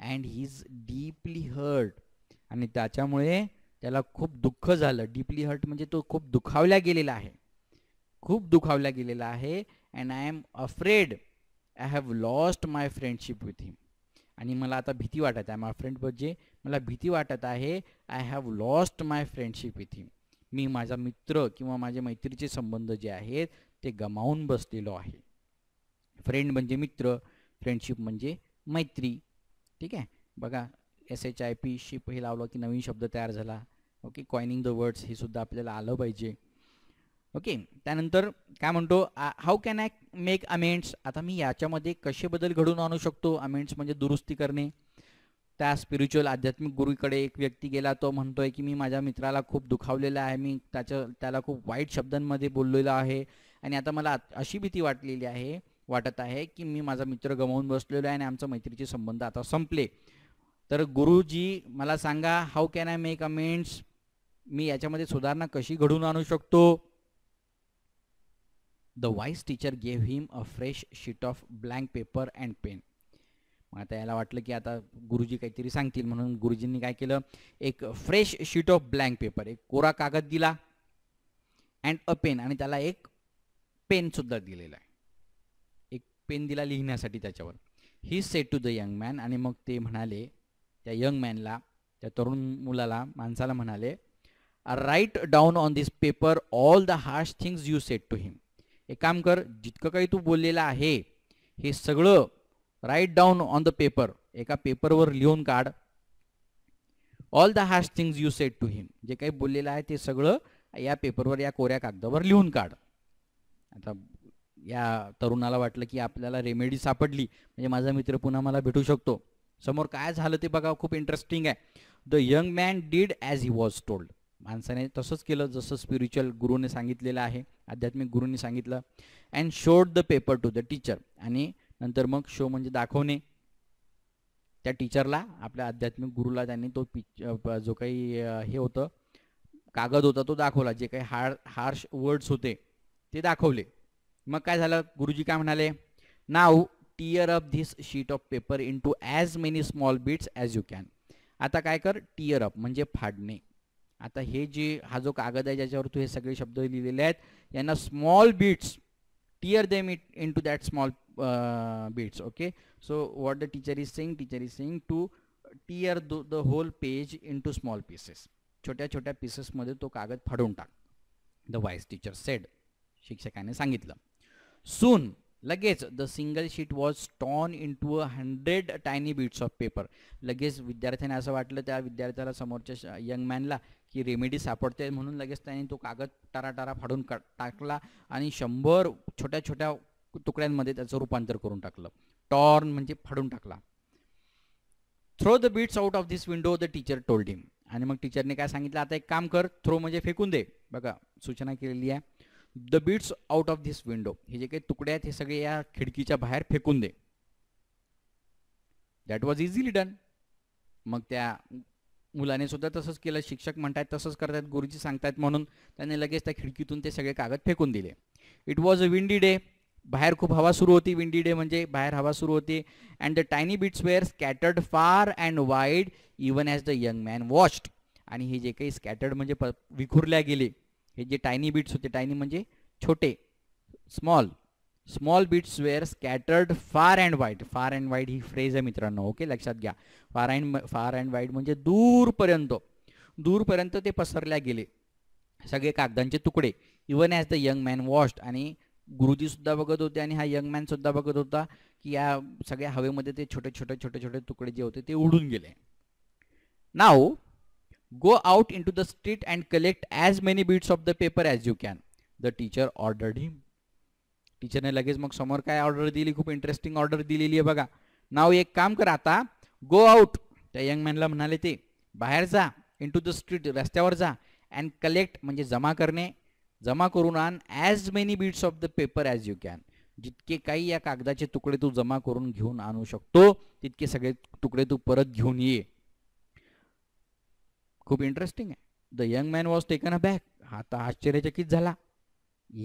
and he is deeply hurt आणि त्याच्यामुळे त्याला खूप दुःख झालं डीपली हर्ट म्हणजे तो खूप दुखावला गेलेला आहे खूप दुखावला गेलेला आहे and I am afraid I have lost my friendship with him आणि मला आता भीती वाटत आहे माय फ्रेंड म्हणजे मला भीती वाटत आहे I have lost my friendship with him मी माझा मित्र किंवा माझे मैत्रीचे संबंध जे आहेत ते गमावून बसलेलो आहे फ्रेंड म्हणजे मित्र फ्रेंडशिप म्हणजे मैत्री ठीक आहे बघा S H I P ship हे लावलं की नवीन शब्द तयार झाला ओके कॉइनिंग द वर्ड्स हे सुद्धा आपल्याला आलं पाहिजे ओके त्यानंतर काय म्हणतो how can I make amends आता मी याच्यामध्ये कसे बदल घडून आणू शकतो अमेंट्स म्हणजे दुरुस्ती करणे त्या स्पिरिच्युअल आध्यात्मिक गुरुकडे एक व्यक्ती गेला तो म्हणतोय की मी माझ्या मित्राला खूप दुखावलेला आहे मी त्याच्या त्याला खूप वाईट शब्दांमध्ये बोललेलो आहे आणि आता मला अशी भीती वाटलेली आहे वाटत आहे की मी माझा मित्र गमावून बसलेलो आहे आणि आमचा मैत्रीचे संबंध आता संपले तर गुरुजी मला सांगा how can I make amends मी याच्यामध्ये सुधारणा कशी घडून आणू शकतो the wise teacher gave him a fresh sheet of blank paper and pen मग आता याला वाटलं की आता गुरुजी काहीतरी सांगतील म्हणून गुरुजींनी काय केलं एक fresh sheet of blank paper एक कोरा कागद दिला अँड अ पेन आणि त्याला एक पेनसुद्धा दिलेला आहे एक पेन दिला लिहिण्यासाठी त्याच्यावर he said to the young man आणि मग ते म्हणाले त्या यंग मॅनला त्या तरुण मुलाला माणसाला म्हणाले write down on this paper all the harsh things you said to him एक काम कर जितकं काही तू बोललेलं आहे हे सगळं write down on the paper एका पेपरवर लिहून काढ all the harsh things you said to him जे काही बोललेलं आहे ते सगळं या पेपरवर या कोऱ्या कागदावर लिहून काढ आता या तरुणाला वाटलं की आपल्याला रेमेडी सापडली म्हणजे माझा मित्र पुन्हा मला भेटू शकतो समोर काय झालं ते बघा खूप इंटरेस्टिंग आहे the young man did as he was told माणसाने तसंच केलं जसं स्पिरिच्युअल गुरुने सांगितलेलं आहे आध्यात्मिक गुरुने सांगितलं and showed the paper to the teacher आणि नंतर मग शो म्हणजे दाखवणे त्या टीचरला आपल्या आध्यात्मिक गुरुला त्यांनी तो पिच जो काही हे होतं कागद होता तो दाखवला जे काही हार हार्श वर्ड्स होते ते दाखवले मग काय झालं गुरुजी काय म्हणाले now tear up this sheet of paper into as many small bits as you can आता काय कर टीयर अप म्हणजे फाडणे आता हे जे हा जो कागद आहे ज्याच्यावर तू हे सगळे शब्द लिहिलेले आहेत यांना small bits tear them it into that small bits okay so what the teacher is saying teacher is saying to tear the whole page into small pieces छोट्या छोट्या पीसेसमध्ये तो कागद फाडून टाक द वाईस टीचर सेड शिक्षकाने सांगितलं soon लगेच the single sheet was torn into a hundred tiny bits of paper लगेच विद्यार्थ्याने असं वाटलं त्या विद्यार्थ्याला समोरच्या यंग मॅनला की रेमेडी सापडते म्हणून लगेच त्याने तो कागद टाराटारा फाडून टाकला आणि शंभर छोट्या छोट्या तुकड्यांमध्ये त्याचं रूपांतर करून टाकलं टॉर्न म्हणजे फाडून टाकला throw the bits out of this window the teacher told him आणि मग टीचरने काय सांगितलं आता एक काम कर थ्रो म्हणजे फेकून दे बघा सूचना केलेली आहे the bits out of this window हे जे काही तुकडे आहेत हे सगळे या खिडकीच्या बाहेर फेकून दे दॅट वॉज इझिली डन मग त्या मुलाने सुद्धा तसंच केलं शिक्षक म्हणतात तसंच करतात गुरुजी सांगतात म्हणून त्याने लगेच त्या खिडकीतून ते सगळे कागद फेकून दिले it was a windy day बाहेर खूप हवा सुरू होती विंडी डे म्हणजे बाहेर हवा सुरू होती and the tiny bits were scattered far and wide even as the young man watched आणि हे जे काही स्कॅटर्ड म्हणजे प विखुरल्या गेले हे जे टायनी बिट्स होते टायनी म्हणजे छोटे small small bits were scattered far and wide far and वाईट ही फ्रेज आहे मित्रांनो ओके लक्षात घ्या फार अँड फार अँड वाईट म्हणजे दूरपर्यंत दूरपर्यंत ते पसरल्या गेले सगळे कागदांचे तुकडे even as the young man watched आणि गुरुजीसुद्धा बघत होते आणि हा यंग मॅनसुद्धा बघत होता की या सगळ्या हवेमध्ये ते छोटे छोटे छोटे छोटे तुकडे जे होते ते उडून गेले now go out into the street and collect as many bits of the paper as you can the teacher ordered him टीचरने लगेच मग समोर काय ऑर्डर दिली खूप इंटरेस्टिंग ऑर्डर दिलेली आहे बघा नाव एक काम करा आता गो आउट त्या यंग मॅनला म्हणाले ते बाहेर जा इन द स्ट्रीट रस्त्यावर जा अँड कलेक्ट म्हणजे जमा करणे जमा करून आण as many bits of the paper as you can जितके काही या कागदाचे तुकडे तू जमा करून घेऊन आणू शकतो तितके सगळे तुकडे तू परत घेऊन ये खूप इंटरेस्टिंग आहे the young man was taken aback आता आश्चर्यचकित झाला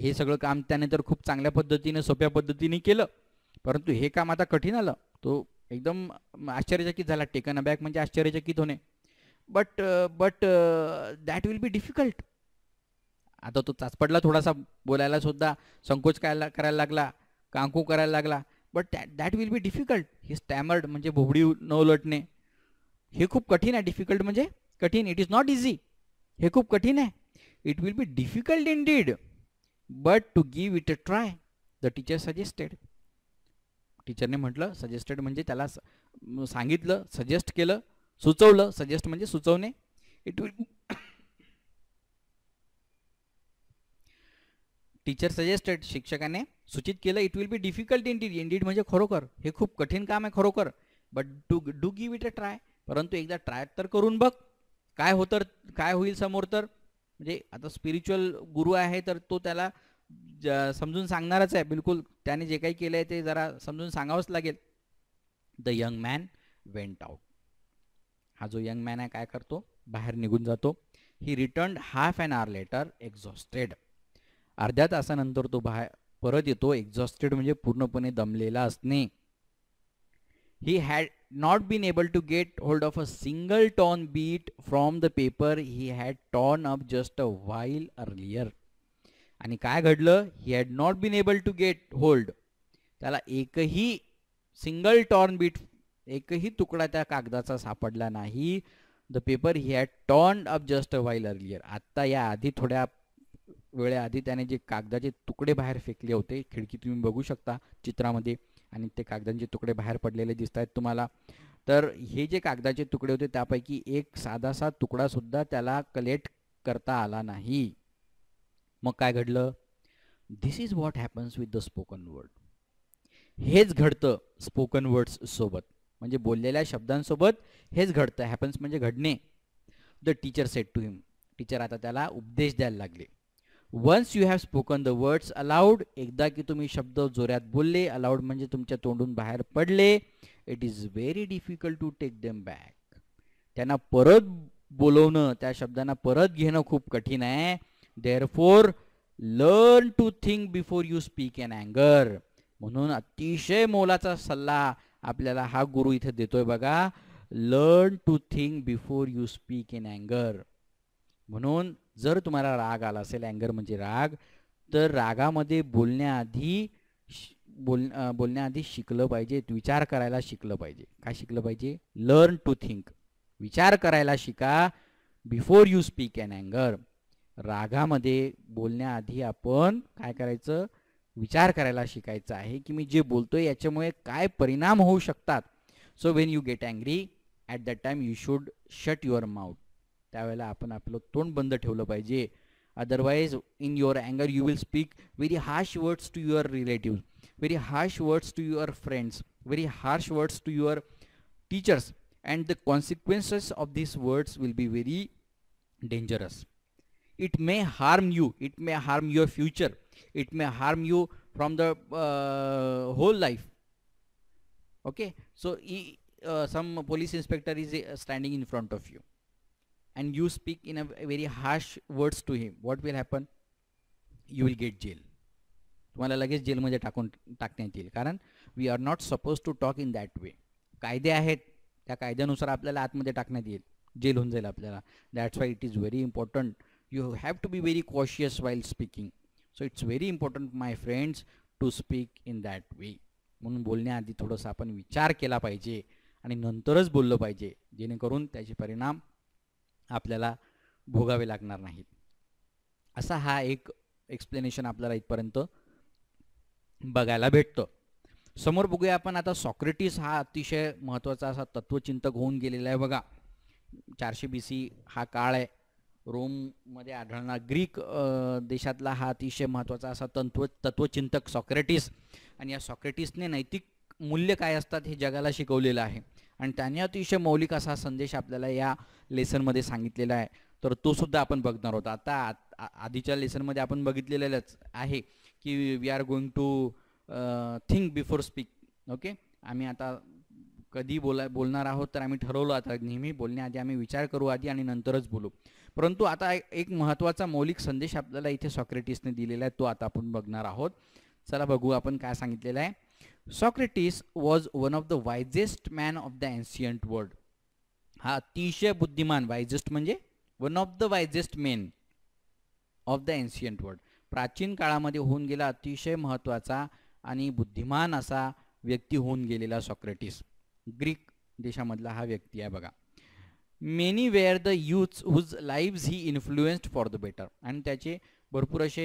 हे सगळं काम त्याने तर खूप चांगल्या पद्धतीने सोप्या पद्धतीने केलं परंतु हे काम आता कठीण आलं तो एकदम आश्चर्यचकित झाला टेकन अबॅक म्हणजे आश्चर्यचकित होणे but but that will be difficult आता तो चाचपडला थोडासा बोलायला सुद्धा संकोच करायला करायला लागला कांकू करायला लागला but that that will be difficult he stammered म्हणजे भोबडी न उलटणे हे खूप कठीण आहे डिफिकल्ट म्हणजे कठीण इट इज नॉट इझी हे खूप कठीण आहे it will be difficult indeed but to give it a try the teacher suggested टीचरने म्हटलं सजेस्टेड म्हणजे त्याला सांगितलं सजेस्ट केलं सुचवलं सजेस्ट म्हणजे सुचवणे इट विल टीचर सजेस्टेड शिक्षकाने सूचित केलं it will be difficult in in indeed म्हणजे खरोखर हे खूप कठीण काम आहे खरोखर but do do give it a try परंतु एकदा ट्राय तर करून बघ काय होतं काय होईल समोर तर म्हणजे आता स्पिरिच्युअल गुरु आहे तर तो त्याला समजून सांगणारच आहे बिलकुल त्याने जे काही केलंय ते जरा समजून सांगावंच लागेल the young man went out हा जो यंग मॅन आहे काय करतो बाहेर निघून जातो he return half and hour later exhausted अर्ध्या तासानंतर तो बाहेर परत येतो एक्झॉस्टेड म्हणजे पूर्णपणे दमलेला असणे he had not been able to get hold of a single torn beat from the paper he had torn up just a while earlier. आणि काय घडलं he had not been able to get hold त्याला एकही single torn bit एकही तुकडा त्या कागदाचा सापडला नाही the paper he had torn up just a while earlier आत्ता या आधी थोड्या वेळेआधी त्याने जे कागदाचे तुकडे बाहेर फेकले होते खिडकी तुम्ही बघू शकता चित्रामध्ये आणि ते कागदांचे तुकडे बाहेर पडलेले दिसत आहेत तुम्हाला तर हे जे कागदाचे तुकडे होते त्यापैकी एक साधासा सुद्धा त्याला कलेक्ट करता आला नाही मग काय घडलं this is what happens with the spoken word हेच घडतं स्पोकन वर्ड्स सोबत म्हणजे बोललेल्या शब्दांसोबत हेच घडतं हॅपन्स म्हणजे घडणे the teacher said to him teacher आता त्याला उपदेश द्यायला लागले once you have spoken the words aloud एकदा की तुम्ही शब्द जोऱ्यात बोलले अलाउड म्हणजे तुमच्या तोंडून बाहेर पडले it is very difficult to take them back त्यांना परत बोलवणं त्या शब्दांना परत घेणं खूप कठीण आहे therefore learn to think before you speak in अँगर म्हणून अतिशय मोलाचा सल्ला आपल्याला हा गुरु इथे देतोय बघा learn to think before you speak in अँगर म्हणून जर तुम्हाला राग आला असेल अँगर म्हणजे राग तर रागामध्ये बोलण्याआधी बोल बोलण्याआधी शिकलं पाहिजे विचार करायला शिकलं पाहिजे काय शिकलं पाहिजे लर्न टू थिंक विचार करायला शिका बिफोर यू स्पीक अँड अँगर रागामध्ये बोलण्याआधी आपण काय करायचं विचार करायला शिकायचं आहे की मी जे बोलतोय याच्यामुळे काय परिणाम होऊ शकतात so when you get angry at that time you should shut your mouth अपन आपण आपलं तोंड बंद ठेवलं पाहिजे in your anger you will speak very harsh words to your relative very harsh words to your friends very harsh words to your teachers and the consequences of this words will be very dangerous it may harm you it may harm your future it may harm you from the whole life okay so so he, uh, some police inspector is uh, standing in and you speak in a very harsh words to him what will happen you will get jail तुम्हाला लगेच जेलमध्ये टाकून टाकण्यात येईल कारण we are not suppose to talk in that way कायदे आहेत त्या कायद्यानुसार आपल्याला आतमध्ये टाकण्यात येईल जेल होऊन जाईल आपल्याला that's why it is very important you have to be very cautious while speaking so it's very important my friends to speak in that way म्हणून बोलण्याआधी थोडंसं आपण विचार केला पाहिजे आणि नंतरच बोललं पाहिजे जेणेकरून त्याचे परिणाम आपल्याला भोगावे लागणार नाहीत असा हा एक एक्सप्लेनेशन आपल्याला इथपर्यंत बघायला भेटतं समोर बघूया आपण आता सॉक्रेटिस हा अतिशय महत्त्वाचा असा तत्वचिंतक होऊन गेलेला आहे बघा चारशे बी सी हा काळ आहे रोममध्ये आढळणारा ग्रीक देशातला हा अतिशय महत्त्वाचा असा तत्व तत्वचिंतक सॉक्रेटिस आणि या सॉक्रेटिसने नैतिक मूल्य काय असतात हे जगाला शिकवलेलं आहे आणि त्यांनी अतिशय मौलिक असा संदेश आपल्याला या लेसनमध्ये सांगितलेला आहे तर तो सुद्धा आपण बघणार आहोत आता आधीच्या लेसनमध्ये आपण बघितलेलंच आहे की we are going to think before speak okay आम्ही आता कधी बोला बोलणार आहोत तर आम्ही ठरवलं आता नेहमी बोलण्याआधी आम्ही विचार करू आधी आणि नंतरच बोलू परंतु आता एक महत्त्वाचा मौलिक संदेश आपल्याला इथे सॉक्रेटिसने दिलेला आहे तो आता आपण बघणार आहोत चला बघू आपण काय सांगितलेलं आहे Socrates was one of the wisest man of the ancient world हा अतिशय बुद्धिमान वायजेस्ट म्हणजे one of the wisest men of the ancient world प्राचीन काळामध्ये होऊन गेला अतिशय महत्त्वाचा आणि बुद्धिमान असा व्यक्ती होऊन गेलेला सॉक्रेटिस ग्रीक देशामधला हा व्यक्ती आहे बघा many were the youths whose lives he influenced for the better आणि त्याचे भरपूर असे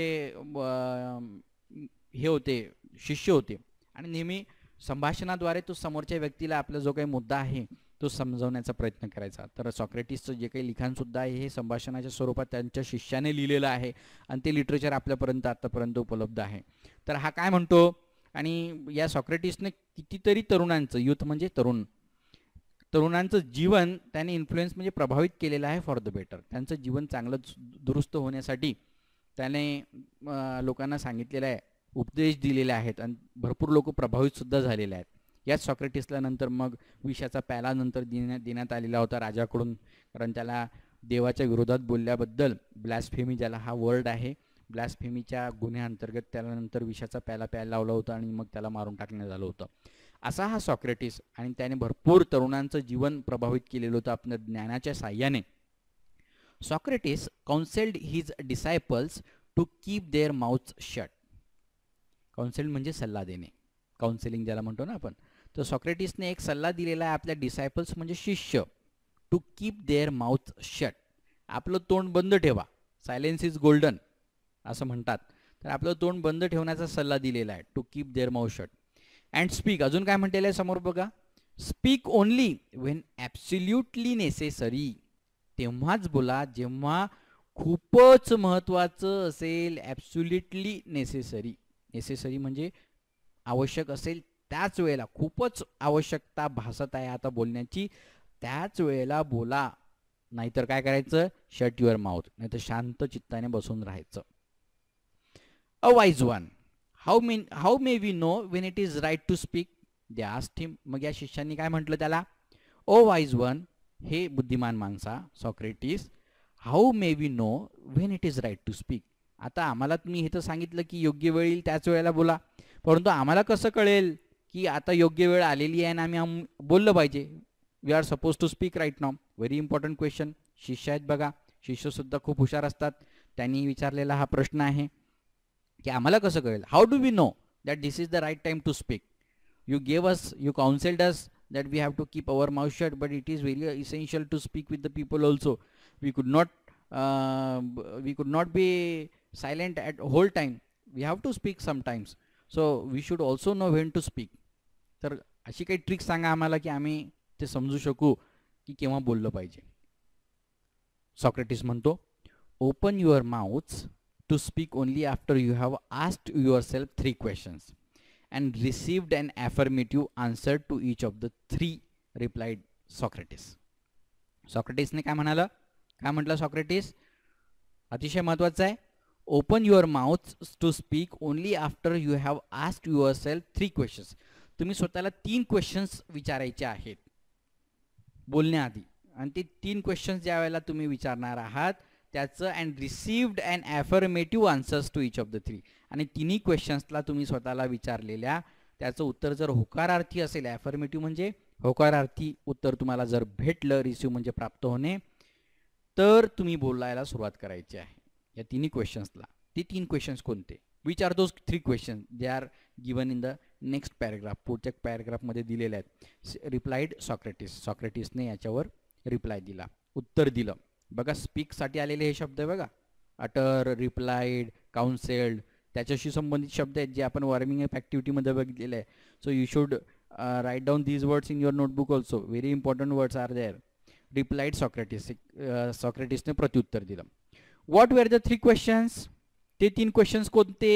हे होते शिष्य होते आणि नेहमी संभाषणाद्वारे तो समोरच्या व्यक्तीला आपला जो काही मुद्दा आहे तो समजवण्याचा प्रयत्न करायचा तर सॉक्रेटिसचं जे काही लिखाणसुद्धा आहे हे संभाषणाच्या स्वरूपात त्यांच्या शिष्याने लिहिलेलं आहे आणि ते लिटरेचर आपल्यापर्यंत आत्तापर्यंत उपलब्ध आहे तर हा काय म्हणतो आणि या सॉक्रेटिसने कितीतरी तरुणांचं युथ म्हणजे तरुण तरुणांचं जीवन त्याने इन्फ्लुएन्स म्हणजे प्रभावित केलेलं आहे फॉर द बेटर त्यांचं जीवन चांगलं दुरुस्त होण्यासाठी त्याने लोकांना सांगितलेलं आहे उपदेश दिलेले आहेत आणि भरपूर लोक प्रभावित सुद्धा झालेले आहेत याच सॉक्रेटिसला नंतर मग विषाचा प्याला नंतर देण्यात देण्यात आलेला होता राजाकडून कारण त्याला देवाच्या विरोधात बोलल्याबद्दल ब्लॅसफेमी ज्याला हा वर्ड आहे ब्लॅसफेमीच्या गुन्ह्याअंतर्गत त्याला नंतर विषाचा प्याला प्यायला लावला होता आणि मग त्याला मारून टाकण्यात आलं होतं असा हा सॉक्रेटिस आणि त्याने भरपूर तरुणांचं जीवन प्रभावित केलेलं होतं आपल्या ज्ञानाच्या साह्याने Socrates counselled his disciples to keep their mouth shut counsel म्हणजे सल्ला देणे काउन्सिलिंग ज्याला म्हणतो ना आपण तर सॉक्रेटिसने एक सल्ला दिलेला आहे आपल्या डिसायपल्स म्हणजे शिष्य to keep their mouth shut आपलं तोंड बंद ठेवा सायलेन्स इज गोल्डन असं म्हणतात तर आपलं तोंड बंद ठेवण्याचा सल्ला दिलेला आहे to keep their mouth shut and speak अजून काय म्हटलेलं आहे समोर बघा speak only when absolutely necessary तेव्हाच बोला जेव्हा खूपच महत्त्वाचं असेल ॲब्सुल्युटली नेसेसरी नेसेसरी म्हणजे आवश्यक असेल त्याच वेळेला खूपच आवश्यकता भासत आहे आता बोलण्याची त्याच वेळेला बोला नाहीतर काय करायचं शट युअर माउथ नाहीतर शांत चित्ताने बसून राहायचं a wise one how mean how may we know when it is right to speak they asked him मग या शिष्यांनी काय म्हटलं त्याला ओ वाईज वन हे बुद्धिमान माणसा Socrates how may we know when it is right to speak आता आम्हाला तुम्ही हे तर सांगितलं की योग्य वेळ येईल त्याच वेळेला बोला परंतु आम्हाला कसं कळेल की आता योग्य वेळ आलेली आहे आणि आम्ही आम बोललं पाहिजे we are suppose to speak right नॉम व्हेरी इम्पॉर्टंट क्वेश्चन शिष्य आहेत बघा शिष्यसुद्धा खूप हुशार असतात त्यांनी विचारलेला हा प्रश्न आहे की आम्हाला कसं कळेल how do we know that this is the right time to speak you gave us you counselled us that we have to keep our mouth shut but it is very essential to speak with the people also we could not we could not be silent at whole time we have to speak sometimes so we should also know when to speak तर अशी काही trick सांगा आम्हाला की आम्ही ते समजू शकू की केव्हा बोललं पाहिजे सॉक्रेटिस म्हणतो open your mouths to speak only after you have asked your self three questions and received and affirmative answer to each of the three replied Socrates सॉक्रेटिसने काय म्हणाला काय म्हटलं सॉक्रेटिस अतिशय महत्त्वाचं आहे open your mouth to speak only after you have ask your self three questions तुम्ही स्वतःला तीन क्वेश्चन्स विचारायचे आहेत बोलण्याआधी आणि ते तीन क्वेश्चन्स ज्या वेळेला तुम्ही विचारणार आहात त्याचं and received and affirmative answers to each of the three आणि तिन्ही क्वेश्चन्सला तुम्ही स्वतःला विचारलेल्या त्याचं उत्तर जर होकारार्थी असेल ॲफर्मेटिव्ह म्हणजे होकारार्थी उत्तर तुम्हाला जर भेटलं रिसिव्ह म्हणजे प्राप्त होणे तर तुम्ही बोलायला सुरुवात करायची आहे या तिन्ही क्वेश्चन्सला ते तीन क्वेश्चन्स कोणते which are those three question they are given in the next paragraph पुढच्या पॅरेग्राफमध्ये दिलेले आहेत रिप्लाईड सॉक्रेटिस सॉक्रेटिसने याच्यावर रिप्लाय दिला उत्तर दिलं बघा स्पीकसाठी आलेले हे शब्द आहे बघा अटर रिप्लाईड काउन्सेल्ड त्याच्याशी संबंधित शब्द आहेत जे आपण वॉर्मिंग अप ॲक्टिव्हिटीमध्ये बघितलेले आहे so you should write down these words in your notebook also very important words are there replied Socrates सॉक्रेटिसने प्रत्युत्तर दिलं what were the three questions ते तीन क्वेश्चन्स कोणते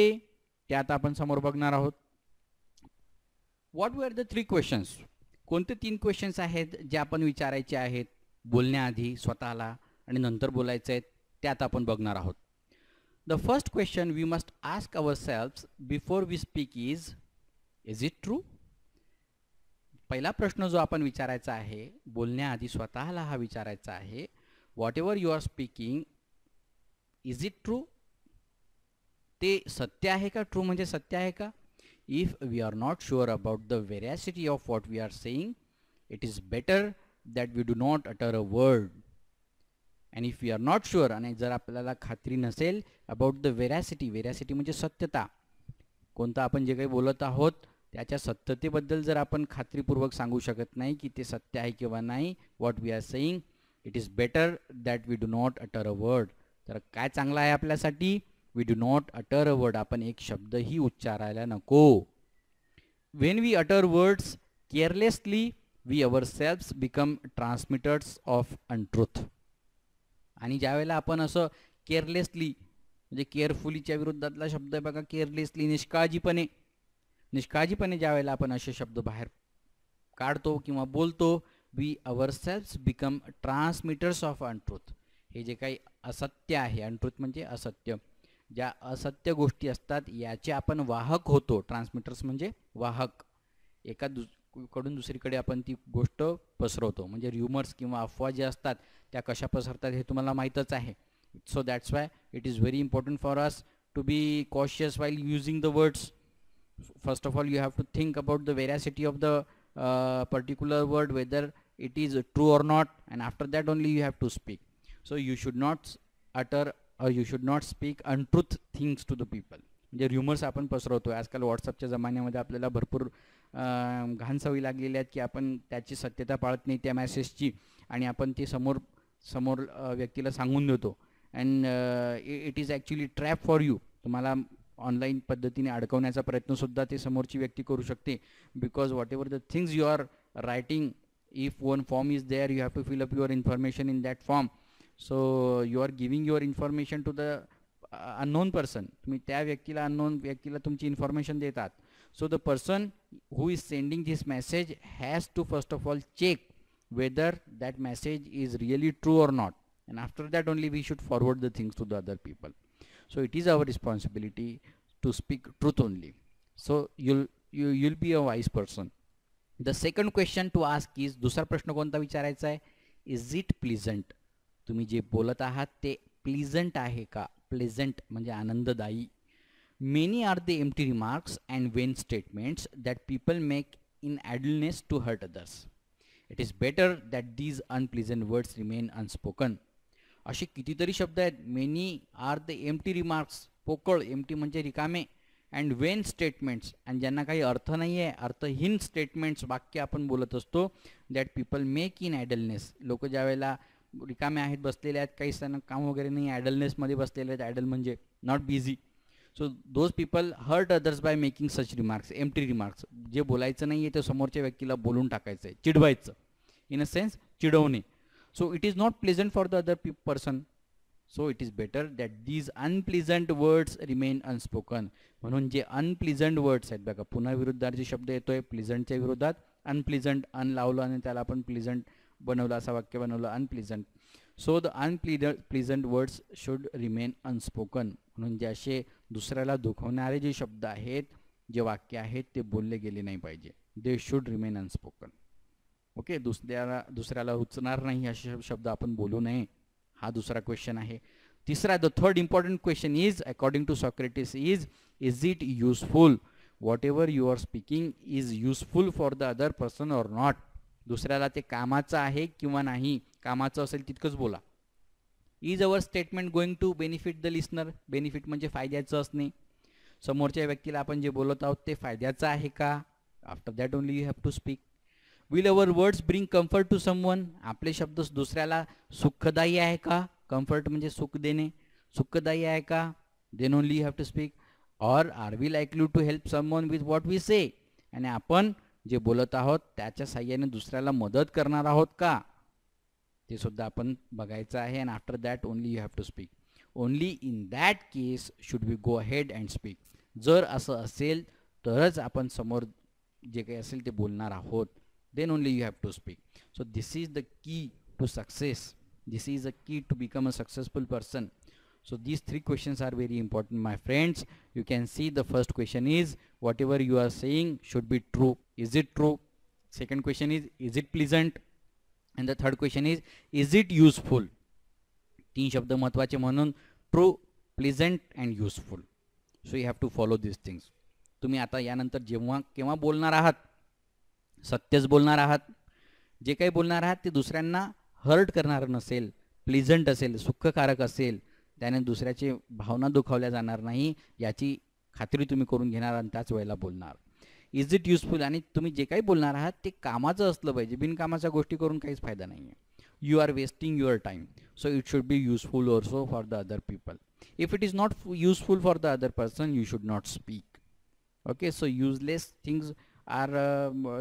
ते आता आपण समोर बघणार आहोत what were the three questions कोणते तीन क्वेश्चन्स आहेत जे आपण विचारायचे आहेत बोलण्याआधी स्वतःला आणि नंतर बोलायचं आहेत ते आता आपण बघणार आहोत the first question we must ask our self before we speak is is it true पहिला प्रश्न जो आपण विचारायचा आहे बोलण्याआधी स्वतःला हा विचारायचा आहे whatever you are speaking is it true ते सत्य आहे का ट्रू म्हणजे सत्य आहे का if we are not sure about the veracity of what we are saying it is better that we do not utter a word and if we are not sure आणि जर आपल्याला खात्री नसेल अबाउट द वेरॅसिटी वेरॅसिटी म्हणजे सत्यता कोणतं आपण जे काही बोलत आहोत त्याच्या सत्यतेबद्दल जर आपण खात्रीपूर्वक सांगू शकत नाही की ते सत्य आहे किंवा नाही what we are saying it is better that we do not utter a word तर काय चांगलं आहे आपल्यासाठी we do not utter a word आपण एक शब्दही उच्चारायला नको when we utter words carelessly we our self become transmitters of untruth आणि वेळेला आपण असं केअरलेसली म्हणजे केअरफुलीच्या विरुद्धातला शब्द आहे बघा केअरलेसली निष्काळजीपणे निष्काळजीपणे वेळेला आपण असे शब्द बाहेर काढतो किंवा बोलतो we our self become transmitters of untruth हे जे काही असत्य आहे अनट्रुथ म्हणजे असत्य ज्या असत्य गोष्टी असतात याचे आपण वाहक होतो ट्रान्समीटर्स म्हणजे वाहक एका कडून दुसरीकडे आपण ती गोष्ट पसरवतो म्हणजे र्युमर्स किंवा अफवा ज्या असतात त्या कशा पसरतात हे तुम्हाला माहीतच आहे so that's why it is very important for us to be cautious while using the words first of all you have to think about the veracity of the particular word whether it is true or not and after that only you have to speak so you should not utter or you should not speak untruth things to the people म्हणजे rumours आपण पसरवतो आजकाल व्हॉट्सअपच्या जमान्यामध्ये आपल्याला भरपूर घाण सवयी लागलेल्या आहेत की आपण त्याची सत्यता पाळत नाही त्या मॅसेजची आणि आपण ती समोर समोर व्यक्तीला सांगून देतो and it is actually trap for you तुम्हाला ऑनलाईन पद्धतीने अडकवण्याचा प्रयत्नसुद्धा ते समोरची व्यक्ती करू शकते because what ever the things you are writing if one form is there you have to fill up your information in that form so you are giving your information to the unknown person तुम्ही त्या व्यक्तीला unknown व्यक्तीला तुमची information देतात so the person who is sending this message has to first of all check whether that message is really true or not and after that only we should forward the things to the other people so it is our responsibility to speak truth only so you'll you you'll be a wise person the second question to ask is दुसरा प्रश्न कोणता विचारायचा आहे is it pleasant तुम्ही जे बोलत आहात ते प्लिझंट आहे का प्लेझंट म्हणजे आनंददायी मेनी आर द टी remarks and vain statements that people make in idleness to hurt others it is better that these unpleasant words remain unspoken असे कितीतरी शब्द आहेत मेनी आर द टी रिमार्क्स पोकळ एम्प्टी म्हणजे रिकामे अँड वेन स्टेटमेंट्स आणि ज्यांना काही अर्थ नाही आहे अर्थहीन स्टेटमेंट्स वाक्य आपण बोलत असतो that people make in idleness लोक वेळेला रिकामे आहेत बसलेले आहेत काही सण काम वगैरे नाही ॲडलनेसमध्ये बसलेले आहेत ॲडल म्हणजे not busy so those people hurt others by making such remarks empty remarks जे बोलायचं नाही आहे ते समोरच्या व्यक्तीला बोलून टाकायचं आहे चिडवायचं इन अ सेन्स चिडवणे so it is not pleasant for the other पी person so it is better that these unpleasant words remain unspoken म्हणून जे अनप्लिझंट वर्ड्स आहेत बघा पुन्हा जे शब्द येतोय प्लिझंटच्या विरोधात अनप्लिझंट अन लावलं आणि त्याला आपण प्लिझंट बनवलं असा वाक्य बनवलं unpleasant so the unpleasant words should remain unspoken म्हणून जे असे दुसऱ्याला दुखवणारे जे शब्द आहेत जे वाक्य आहेत ते बोलले गेले नाही पाहिजे they should remain unspoken okay दुसऱ्याला दुसऱ्याला उचणार नाही असे शब्द आपण बोलू नये हा दुसरा क्वेश्चन आहे तिसरा the third important question is according to Socrates is is it useful whatever you are speaking is useful for the other person or not दुसऱ्याला ते कामाचं आहे किंवा नाही कामाचं असेल तितकंच बोला is our statement going to benefit the listener benefit म्हणजे फायद्याचं असणे समोरच्या व्यक्तीला आपण जे बोलत आहोत ते फायद्याचं आहे का after that only you have to speak will our words bring comfort to someone आपले शब्द दुसऱ्याला सुखदायी आहे का कम्फर्ट म्हणजे सुख देणे सुखदायी आहे का then only you have to speak or are we likely to help someone with what we say आणि आपण जे बोलत आहोत त्याच्या साह्याने दुसऱ्याला मदत करणार आहोत का ते सुद्धा आपण बघायचं आहे and after that only you have to speak only in that case should we go ahead and speak जर असं असेल तरच आपण समोर जे काही असेल ते बोलणार आहोत then only you have to speak so this is the key to success this is a key to become a successful person So these three questions are very important my friends. You can see the first question is whatever you are saying should be true. Is it true? Second question is is it pleasant? And the third question is is it useful? teen shabd mahatvache manun true pleasant and useful so you have to follow these things तुम्ही आता यानंतर जेव्हा केव्हा बोलणार आहात सत्यच बोलणार आहात जे काही बोलणार आहात ते दुसऱ्यांना हर्ट करणारं नसेल प्लिझंट असेल सुखकारक असेल त्याने दुसऱ्याची भावना दुखावल्या जाणार नाही याची खात्री तुम्ही करून घेणार आणि त्याच वेळेला बोलणार इज इट युजफुल आणि तुम्ही जे काही बोलणार आहात ते कामाचं असलं पाहिजे बिनकामाच्या गोष्टी करून काहीच फायदा नाही आहे you are wasting your time so it should be useful also for the other people if it is not useful for the other person you should not speak okay so useless things are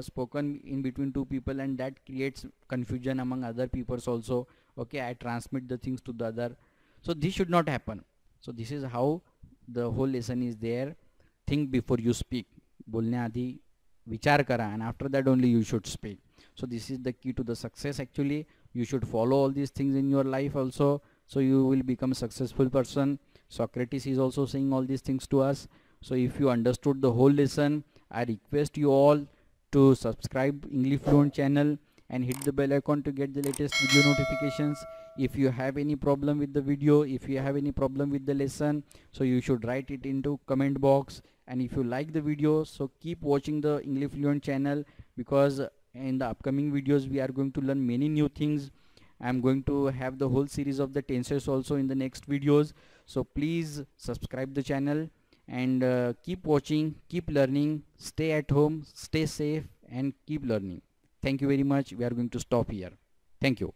spoken in between two people and that creates confusion among other peoples also okay I transmit the things to the other so this should not happen so this is how the whole lesson is there think before you speak बोलण्याआधी विचार करा and after that only you should speak so this is the key to the success actually you should follow all these things in your life also so you will become successful person Socrates is also saying all these things to us so if you understood the whole lesson I request you all to subscribe English Fluent channel and hit the bell icon to get the latest video notifications if you have any problem with the video if you have any problem with the lesson so you should write it into comment box and if you like the video so keep watching the English Fluent channel because in the upcoming videos we are going to learn many new things I'm going to have the whole series of the tensors also in the next videos so please subscribe the channel and uh, keep watching keep learning stay at home stay safe and keep learning thank you very much we are going to stop here thank you